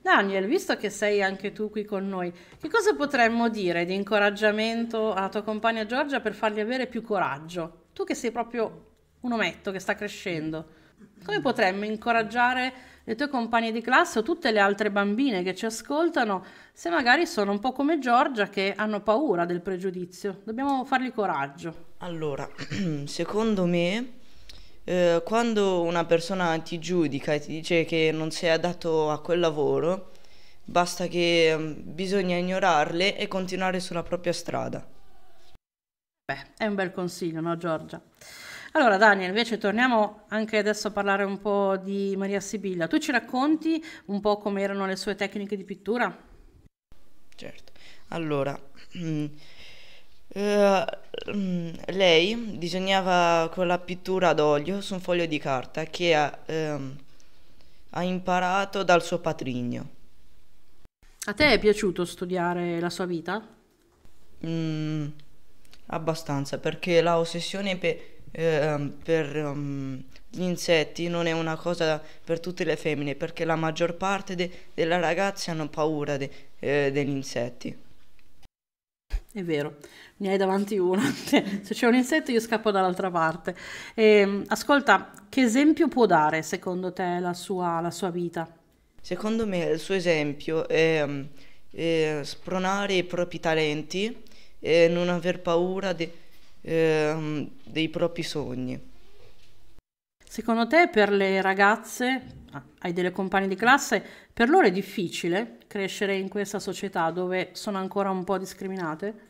[SPEAKER 1] Daniel, visto che sei anche tu qui con noi, che cosa potremmo dire di incoraggiamento alla tua compagna Giorgia per fargli avere più coraggio? Tu che sei proprio un ometto che sta crescendo. Come potremmo incoraggiare le tue compagne di classe o tutte le altre bambine che ci ascoltano se magari sono un po' come Giorgia che
[SPEAKER 16] hanno paura del pregiudizio? Dobbiamo fargli coraggio. Allora, secondo me, eh, quando una persona ti giudica e ti dice che non sei adatto a quel lavoro, basta che mm, bisogna ignorarle e continuare sulla propria strada. Beh, è un bel consiglio, no Giorgia?
[SPEAKER 1] Allora Daniel, invece torniamo anche adesso a parlare un po' di Maria Sibilla. Tu ci racconti
[SPEAKER 16] un po' come erano le sue tecniche di pittura? Certo. Allora, mm, eh, mm, lei disegnava con la pittura ad olio su un foglio di carta che ha, ehm, ha imparato dal suo patrigno. A te è piaciuto studiare
[SPEAKER 1] la sua vita?
[SPEAKER 16] Mm, abbastanza, perché la ossessione per eh, per um, gli insetti non è una cosa per tutte le femmine perché la maggior parte de delle ragazze hanno paura de eh, degli insetti.
[SPEAKER 1] È vero, ne hai davanti uno. Se c'è un insetto io scappo dall'altra parte. E, ehm, ascolta, che esempio può dare secondo te la sua, la sua vita?
[SPEAKER 16] Secondo me il suo esempio è, ehm, è spronare i propri talenti e non aver paura di eh, dei propri sogni. Secondo te per le ragazze, ah, hai delle compagne di
[SPEAKER 1] classe, per loro è difficile crescere in questa società dove sono ancora un po'
[SPEAKER 16] discriminate?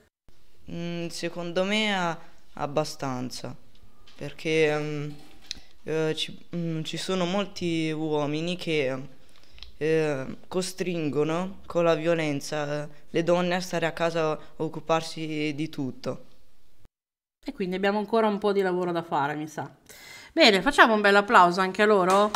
[SPEAKER 16] Mm, secondo me abbastanza, perché um, eh, ci, um, ci, sono molti uomini che eh, costringono con la violenza eh, le donne a stare a casa a occuparsi di tutto.
[SPEAKER 1] E quindi abbiamo ancora un po' di lavoro da fare, mi sa. Bene, facciamo un bel applauso anche a loro.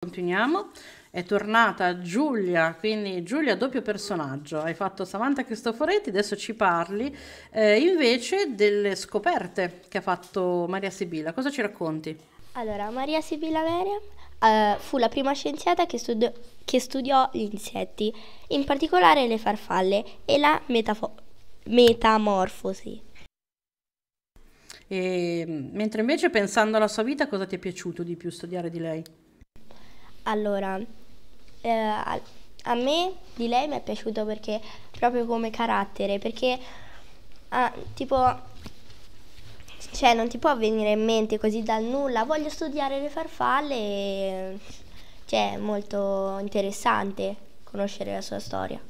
[SPEAKER 1] Continuiamo. È tornata Giulia, quindi Giulia doppio personaggio. Hai fatto Samantha Cristoforetti, adesso ci parli eh, invece delle scoperte che ha fatto Maria Sibilla. Cosa ci racconti?
[SPEAKER 13] Allora, Maria Sibilla Veria uh, fu la prima scienziata che, studi- che, studiò gli insetti, in particolare le farfalle e la
[SPEAKER 1] metafo- metamorfosi. E, mentre invece pensando alla sua vita, cosa ti è piaciuto di più studiare di lei? Allora,
[SPEAKER 13] eh, a me di lei mi è piaciuto perché proprio come carattere, perché ah, tipo cioè non ti può venire in mente così dal nulla, voglio studiare le farfalle, e... cioè è molto interessante conoscere la sua storia.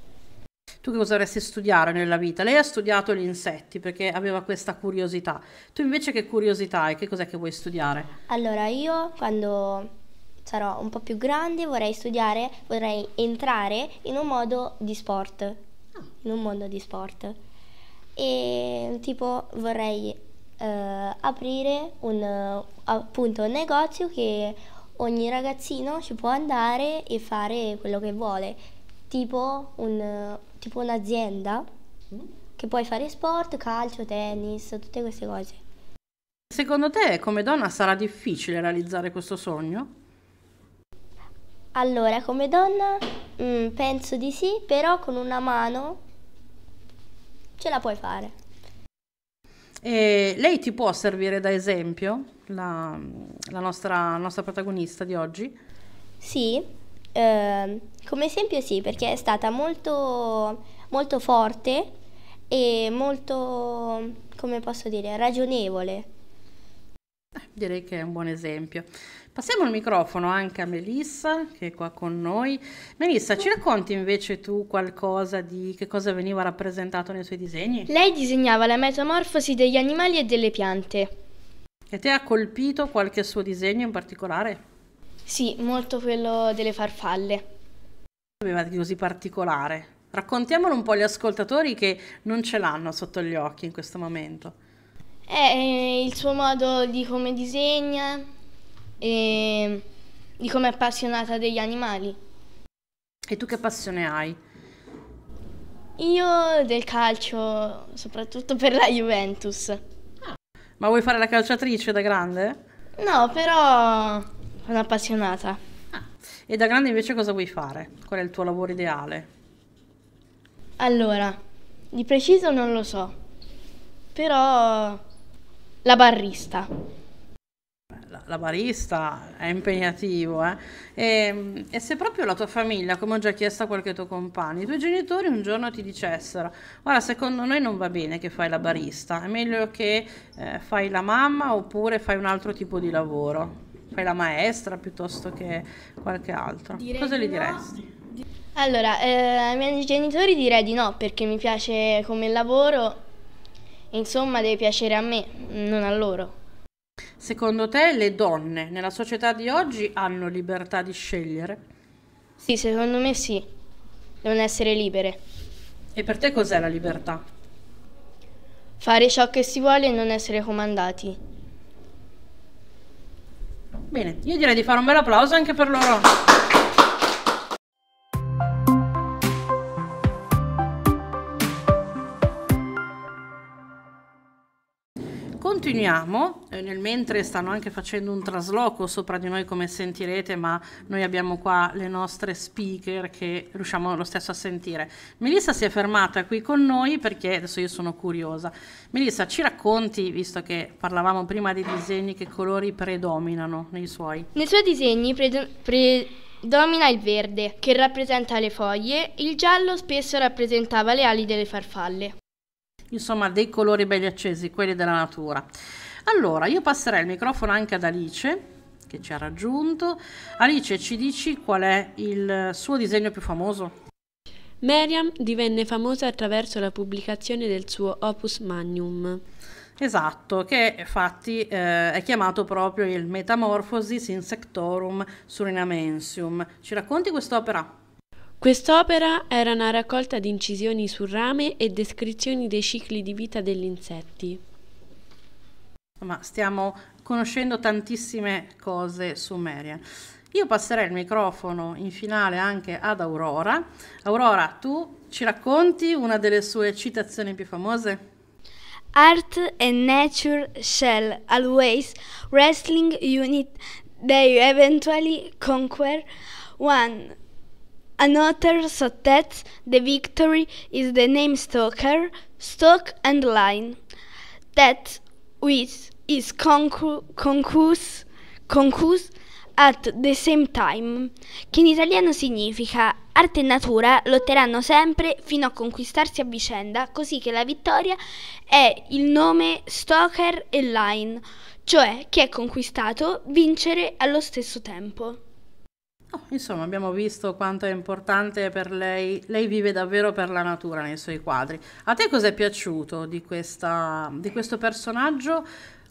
[SPEAKER 1] Tu che cosa vorresti studiare nella vita? Lei ha studiato gli insetti perché aveva questa curiosità. Tu invece che curiosità hai? Che cos'è che vuoi studiare?
[SPEAKER 13] Allora io quando sarò un po' più grande vorrei studiare, vorrei entrare in un modo di sport, ah. in un mondo di sport. E tipo vorrei eh, aprire un, eh, appunto, un negozio che ogni ragazzino ci può andare e fare quello che vuole, tipo, un, tipo un'azienda mm. che puoi fare sport, calcio, tennis, tutte queste cose.
[SPEAKER 1] Secondo te come donna sarà difficile realizzare questo sogno?
[SPEAKER 13] Allora, come donna mh, mm, penso di sì, però con una mano ce la puoi fare.
[SPEAKER 1] E lei ti può servire da esempio, la, la, nostra, la nostra, protagonista di oggi? Sì,
[SPEAKER 13] eh, come esempio sì, perché è stata molto, molto forte e molto, come posso dire, ragionevole.
[SPEAKER 1] direi che è un buon esempio. Passiamo il microfono anche a Melissa, che è qua con noi. Melissa, ci racconti invece tu qualcosa di che cosa veniva rappresentato nei suoi disegni? Lei
[SPEAKER 13] disegnava la metamorfosi degli animali e delle piante.
[SPEAKER 1] E te ha colpito qualche suo disegno in particolare? Sì, molto quello delle farfalle. Aveva di così particolare. Raccontiamolo un po' agli ascoltatori che non ce l'hanno sotto gli occhi in questo momento.
[SPEAKER 13] È eh, eh, il suo modo di come disegna, e di come è appassionata degli
[SPEAKER 1] animali. E tu che passione hai?
[SPEAKER 13] Io del calcio, soprattutto per la Juventus. Ah,
[SPEAKER 1] ma vuoi fare la calciatrice da grande? No, però sono appassionata. Ah, e da grande invece cosa vuoi fare? Qual è il tuo lavoro ideale?
[SPEAKER 13] Allora, di preciso non lo so, però la barrista
[SPEAKER 1] la barista è impegnativo, eh? e, ehm, e, se proprio la tua famiglia, come ho già chiesto a qualche tuo compagno, i tuoi genitori un giorno ti dicessero, Ora, secondo noi non va bene che fai la barista, è meglio che eh, fai la mamma oppure fai un altro tipo di lavoro, fai la maestra piuttosto che qualche altro, direi cosa gli diresti? No.
[SPEAKER 13] Allora, eh, ai miei genitori direi di no perché mi piace come lavoro, insomma deve piacere a me, non a loro.
[SPEAKER 1] Secondo te le donne nella società di oggi hanno libertà di scegliere? Sì, secondo me sì. Devono essere libere. E per te cos'è la libertà?
[SPEAKER 13] Fare ciò che si vuole e non essere comandati.
[SPEAKER 1] Bene, io direi di fare un bel applauso anche per loro. Continuiamo, eh, nel mentre stanno anche facendo un trasloco sopra di noi come sentirete, ma noi abbiamo qua le nostre speaker che riusciamo lo stesso a sentire. Melissa si è fermata qui con noi perché adesso io sono curiosa. Melissa, ci racconti, visto che parlavamo prima dei disegni, che colori predominano nei suoi?
[SPEAKER 13] Nei suoi disegni predominano... Pre- Domina il verde, che rappresenta le foglie, il giallo spesso rappresentava le ali delle
[SPEAKER 1] farfalle insomma dei colori belli accesi, quelli della natura. Allora, io passerei il microfono anche ad Alice che ci ha raggiunto. Alice, ci dici qual
[SPEAKER 15] è il suo disegno più famoso? Meriam divenne famosa attraverso la pubblicazione del suo opus magnum. Esatto, che infatti
[SPEAKER 1] eh, è chiamato proprio il Metamorphosis Insectorum Surinamensium. Ci
[SPEAKER 15] racconti quest'opera? Quest'opera era una raccolta di incisioni su rame e descrizioni dei cicli di vita degli insetti. Ma stiamo
[SPEAKER 1] conoscendo tantissime cose su Merian. Io passerei il microfono in finale anche ad Aurora. Aurora, tu ci racconti una delle sue citazioni più famose? Art and nature shall always
[SPEAKER 13] wrestling unit they eventually conquer one Another subtext, the victory, is the name Stoker, Stock and Line, that which is concu- concus at the same time, che in italiano significa arte e natura lotteranno sempre fino a conquistarsi a vicenda, così che la vittoria è il nome Stoker e Line, cioè chi è conquistato vincere allo stesso tempo.
[SPEAKER 1] Oh, insomma, abbiamo visto quanto è importante per lei, lei vive davvero per la natura nei suoi quadri. A te cosa è piaciuto di, questa, di questo personaggio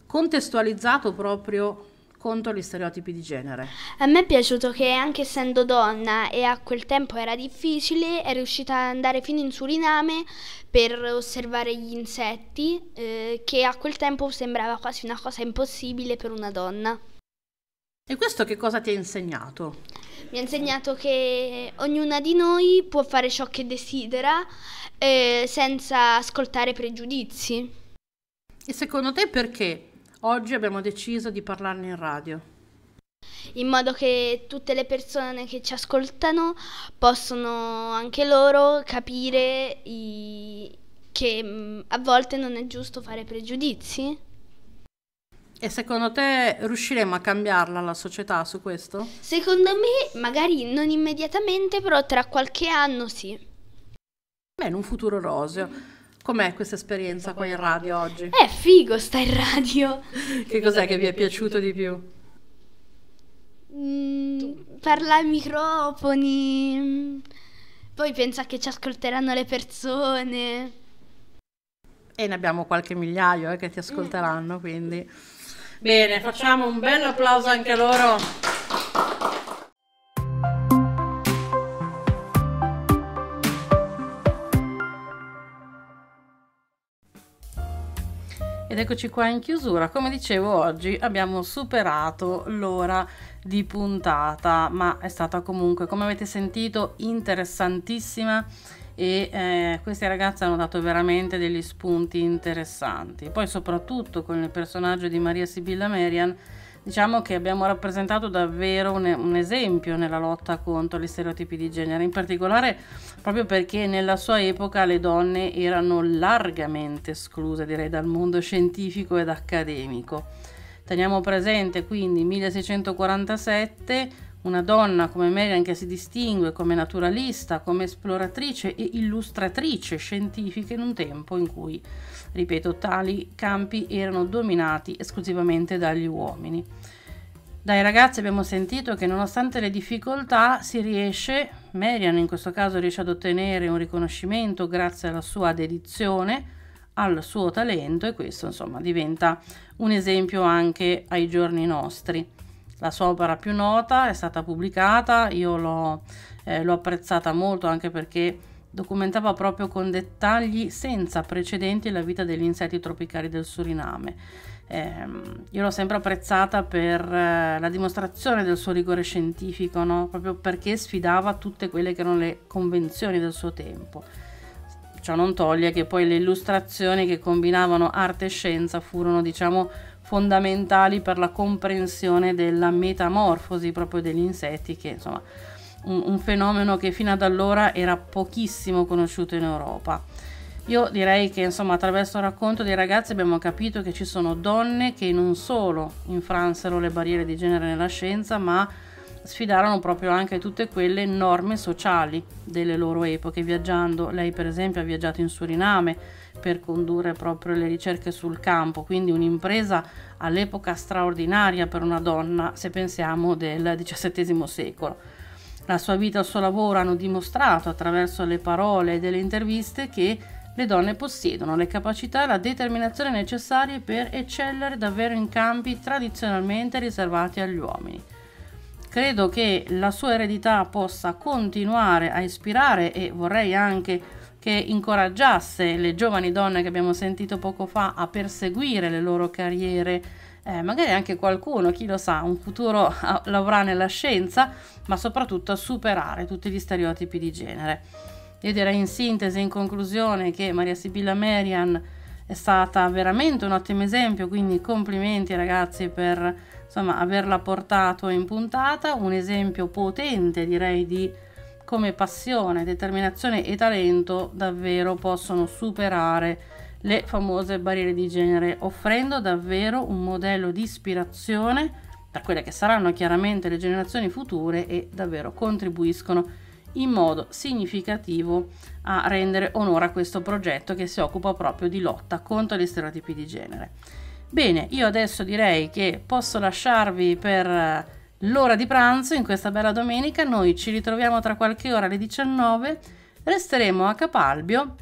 [SPEAKER 1] contestualizzato proprio contro gli stereotipi di genere. A me è piaciuto che anche essendo
[SPEAKER 13] donna e a quel tempo era difficile, è riuscita ad andare fino in Suriname per osservare gli insetti, eh, che a quel tempo sembrava quasi una cosa impossibile
[SPEAKER 1] per una donna. E questo che cosa ti ha insegnato?
[SPEAKER 13] mi ha insegnato
[SPEAKER 1] che
[SPEAKER 13] ognuna di noi può fare ciò che desidera eh, senza ascoltare pregiudizi.
[SPEAKER 1] E secondo te perché oggi abbiamo deciso di parlarne in radio?
[SPEAKER 13] In modo che tutte le persone che ci ascoltano possano anche loro capire i... che mm, a volte non è giusto fare pregiudizi.
[SPEAKER 1] E secondo te riusciremo a cambiarla la società su questo?
[SPEAKER 13] Secondo me magari non immediatamente, però tra qualche anno sì.
[SPEAKER 1] Beh, in un futuro roseo. Com'è questa esperienza qua in radio oggi? È
[SPEAKER 13] figo sta in radio.
[SPEAKER 1] che cos'è che vi è piaciuto di più?
[SPEAKER 13] Mm, parlare ai microfoni. Poi pensa che ci ascolteranno le persone.
[SPEAKER 1] E ne abbiamo qualche migliaio eh, che ti ascolteranno, quindi... Bene, facciamo un bel applauso anche a loro. Ed eccoci qua in chiusura, come dicevo oggi abbiamo superato l'ora di puntata, ma è stata comunque, come avete sentito, interessantissima e eh, questi ragazzi hanno dato veramente degli spunti interessanti. Poi soprattutto con il personaggio di Maria Sibilla Merian diciamo che abbiamo rappresentato davvero un, un, esempio nella lotta contro gli stereotipi di genere, in particolare proprio perché nella sua epoca le donne erano largamente escluse direi dal mondo scientifico ed accademico. Teniamo presente quindi 1647 una donna come Marian che si distingue come naturalista, come esploratrice e illustratrice scientifica in un tempo in cui, ripeto, tali campi erano dominati esclusivamente dagli uomini. Dai ragazzi abbiamo sentito che nonostante le difficoltà si riesce, Marian in questo caso riesce ad ottenere un riconoscimento grazie alla sua dedizione, al suo talento e questo insomma diventa un esempio anche ai giorni nostri la sua opera più nota, è stata pubblicata, io l'ho, eh, l'ho apprezzata molto anche perché documentava proprio con dettagli senza precedenti la vita degli insetti tropicali del Suriname. Eh, io l'ho sempre apprezzata per eh, la dimostrazione del suo rigore scientifico, no? proprio perché sfidava tutte quelle che erano le convenzioni del suo tempo. Ciò non toglie che poi le illustrazioni che combinavano arte e scienza furono, diciamo, fondamentali per la comprensione della metamorfosi proprio degli insetti, che insomma un, un fenomeno che fino ad allora era pochissimo conosciuto in Europa. Io direi che insomma attraverso il racconto dei ragazzi abbiamo capito che ci sono donne che non solo infransero le barriere di genere nella scienza, ma sfidarono proprio anche tutte quelle norme sociali delle loro epoche, viaggiando, lei per esempio ha viaggiato in Suriname, per condurre proprio le ricerche sul campo, quindi un'impresa all'epoca straordinaria per una donna, se pensiamo del XVII secolo. La sua vita e il suo lavoro hanno dimostrato attraverso le parole e delle interviste che le donne possiedono le capacità e la determinazione necessarie per eccellere davvero in campi tradizionalmente riservati agli uomini. Credo che la sua eredità possa continuare a ispirare e vorrei anche che incoraggiasse le giovani donne che abbiamo sentito poco fa a perseguire le loro carriere. Eh, magari anche qualcuno, chi lo sa, un futuro lavorerà nella scienza, ma soprattutto a superare tutti gli stereotipi di genere. Io direi in sintesi, in conclusione, che Maria Sibilla Merian è stata veramente un ottimo esempio, quindi complimenti ragazzi per insomma, averla portato in puntata, un esempio potente direi di come passione, determinazione e talento davvero possono superare le famose barriere di genere, offrendo davvero un modello di ispirazione da quelle che saranno chiaramente le generazioni future e davvero contribuiscono in modo significativo a rendere onore a questo progetto che si occupa proprio di lotta contro gli stereotipi di genere. Bene, io adesso direi che posso lasciarvi per eh, l'ora di pranzo in questa bella domenica. Noi ci ritroviamo tra qualche ora alle 19. Resteremo a Capalbio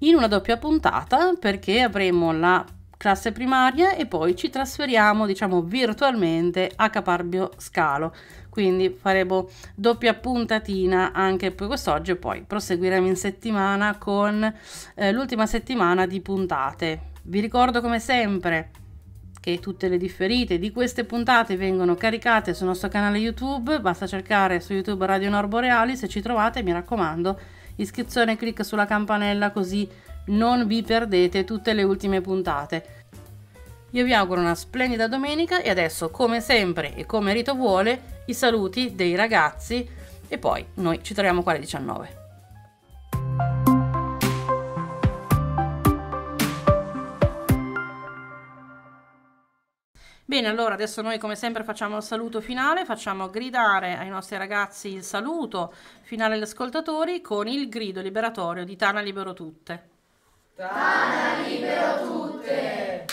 [SPEAKER 1] in una doppia puntata perché avremo la classe primaria e poi ci trasferiamo diciamo virtualmente a Caparbio Scalo quindi faremo doppia puntatina anche per quest'oggi e poi proseguiremo in settimana con eh, l'ultima settimana di puntate vi ricordo come sempre che tutte le differite di queste puntate vengono caricate sul nostro canale YouTube, basta cercare su YouTube Radio Nord Boreali, se ci trovate mi raccomando iscrizione e clic sulla campanella così non vi perdete tutte le ultime puntate. Io vi auguro una splendida domenica e adesso come sempre e come rito vuole i saluti dei ragazzi e poi noi ci troviamo qua alle 19. Bene, allora adesso noi come sempre facciamo il saluto finale, facciamo gridare ai nostri ragazzi il saluto finale agli ascoltatori con il grido liberatorio di Tana Libero Tutte. Tana Libero Tutte!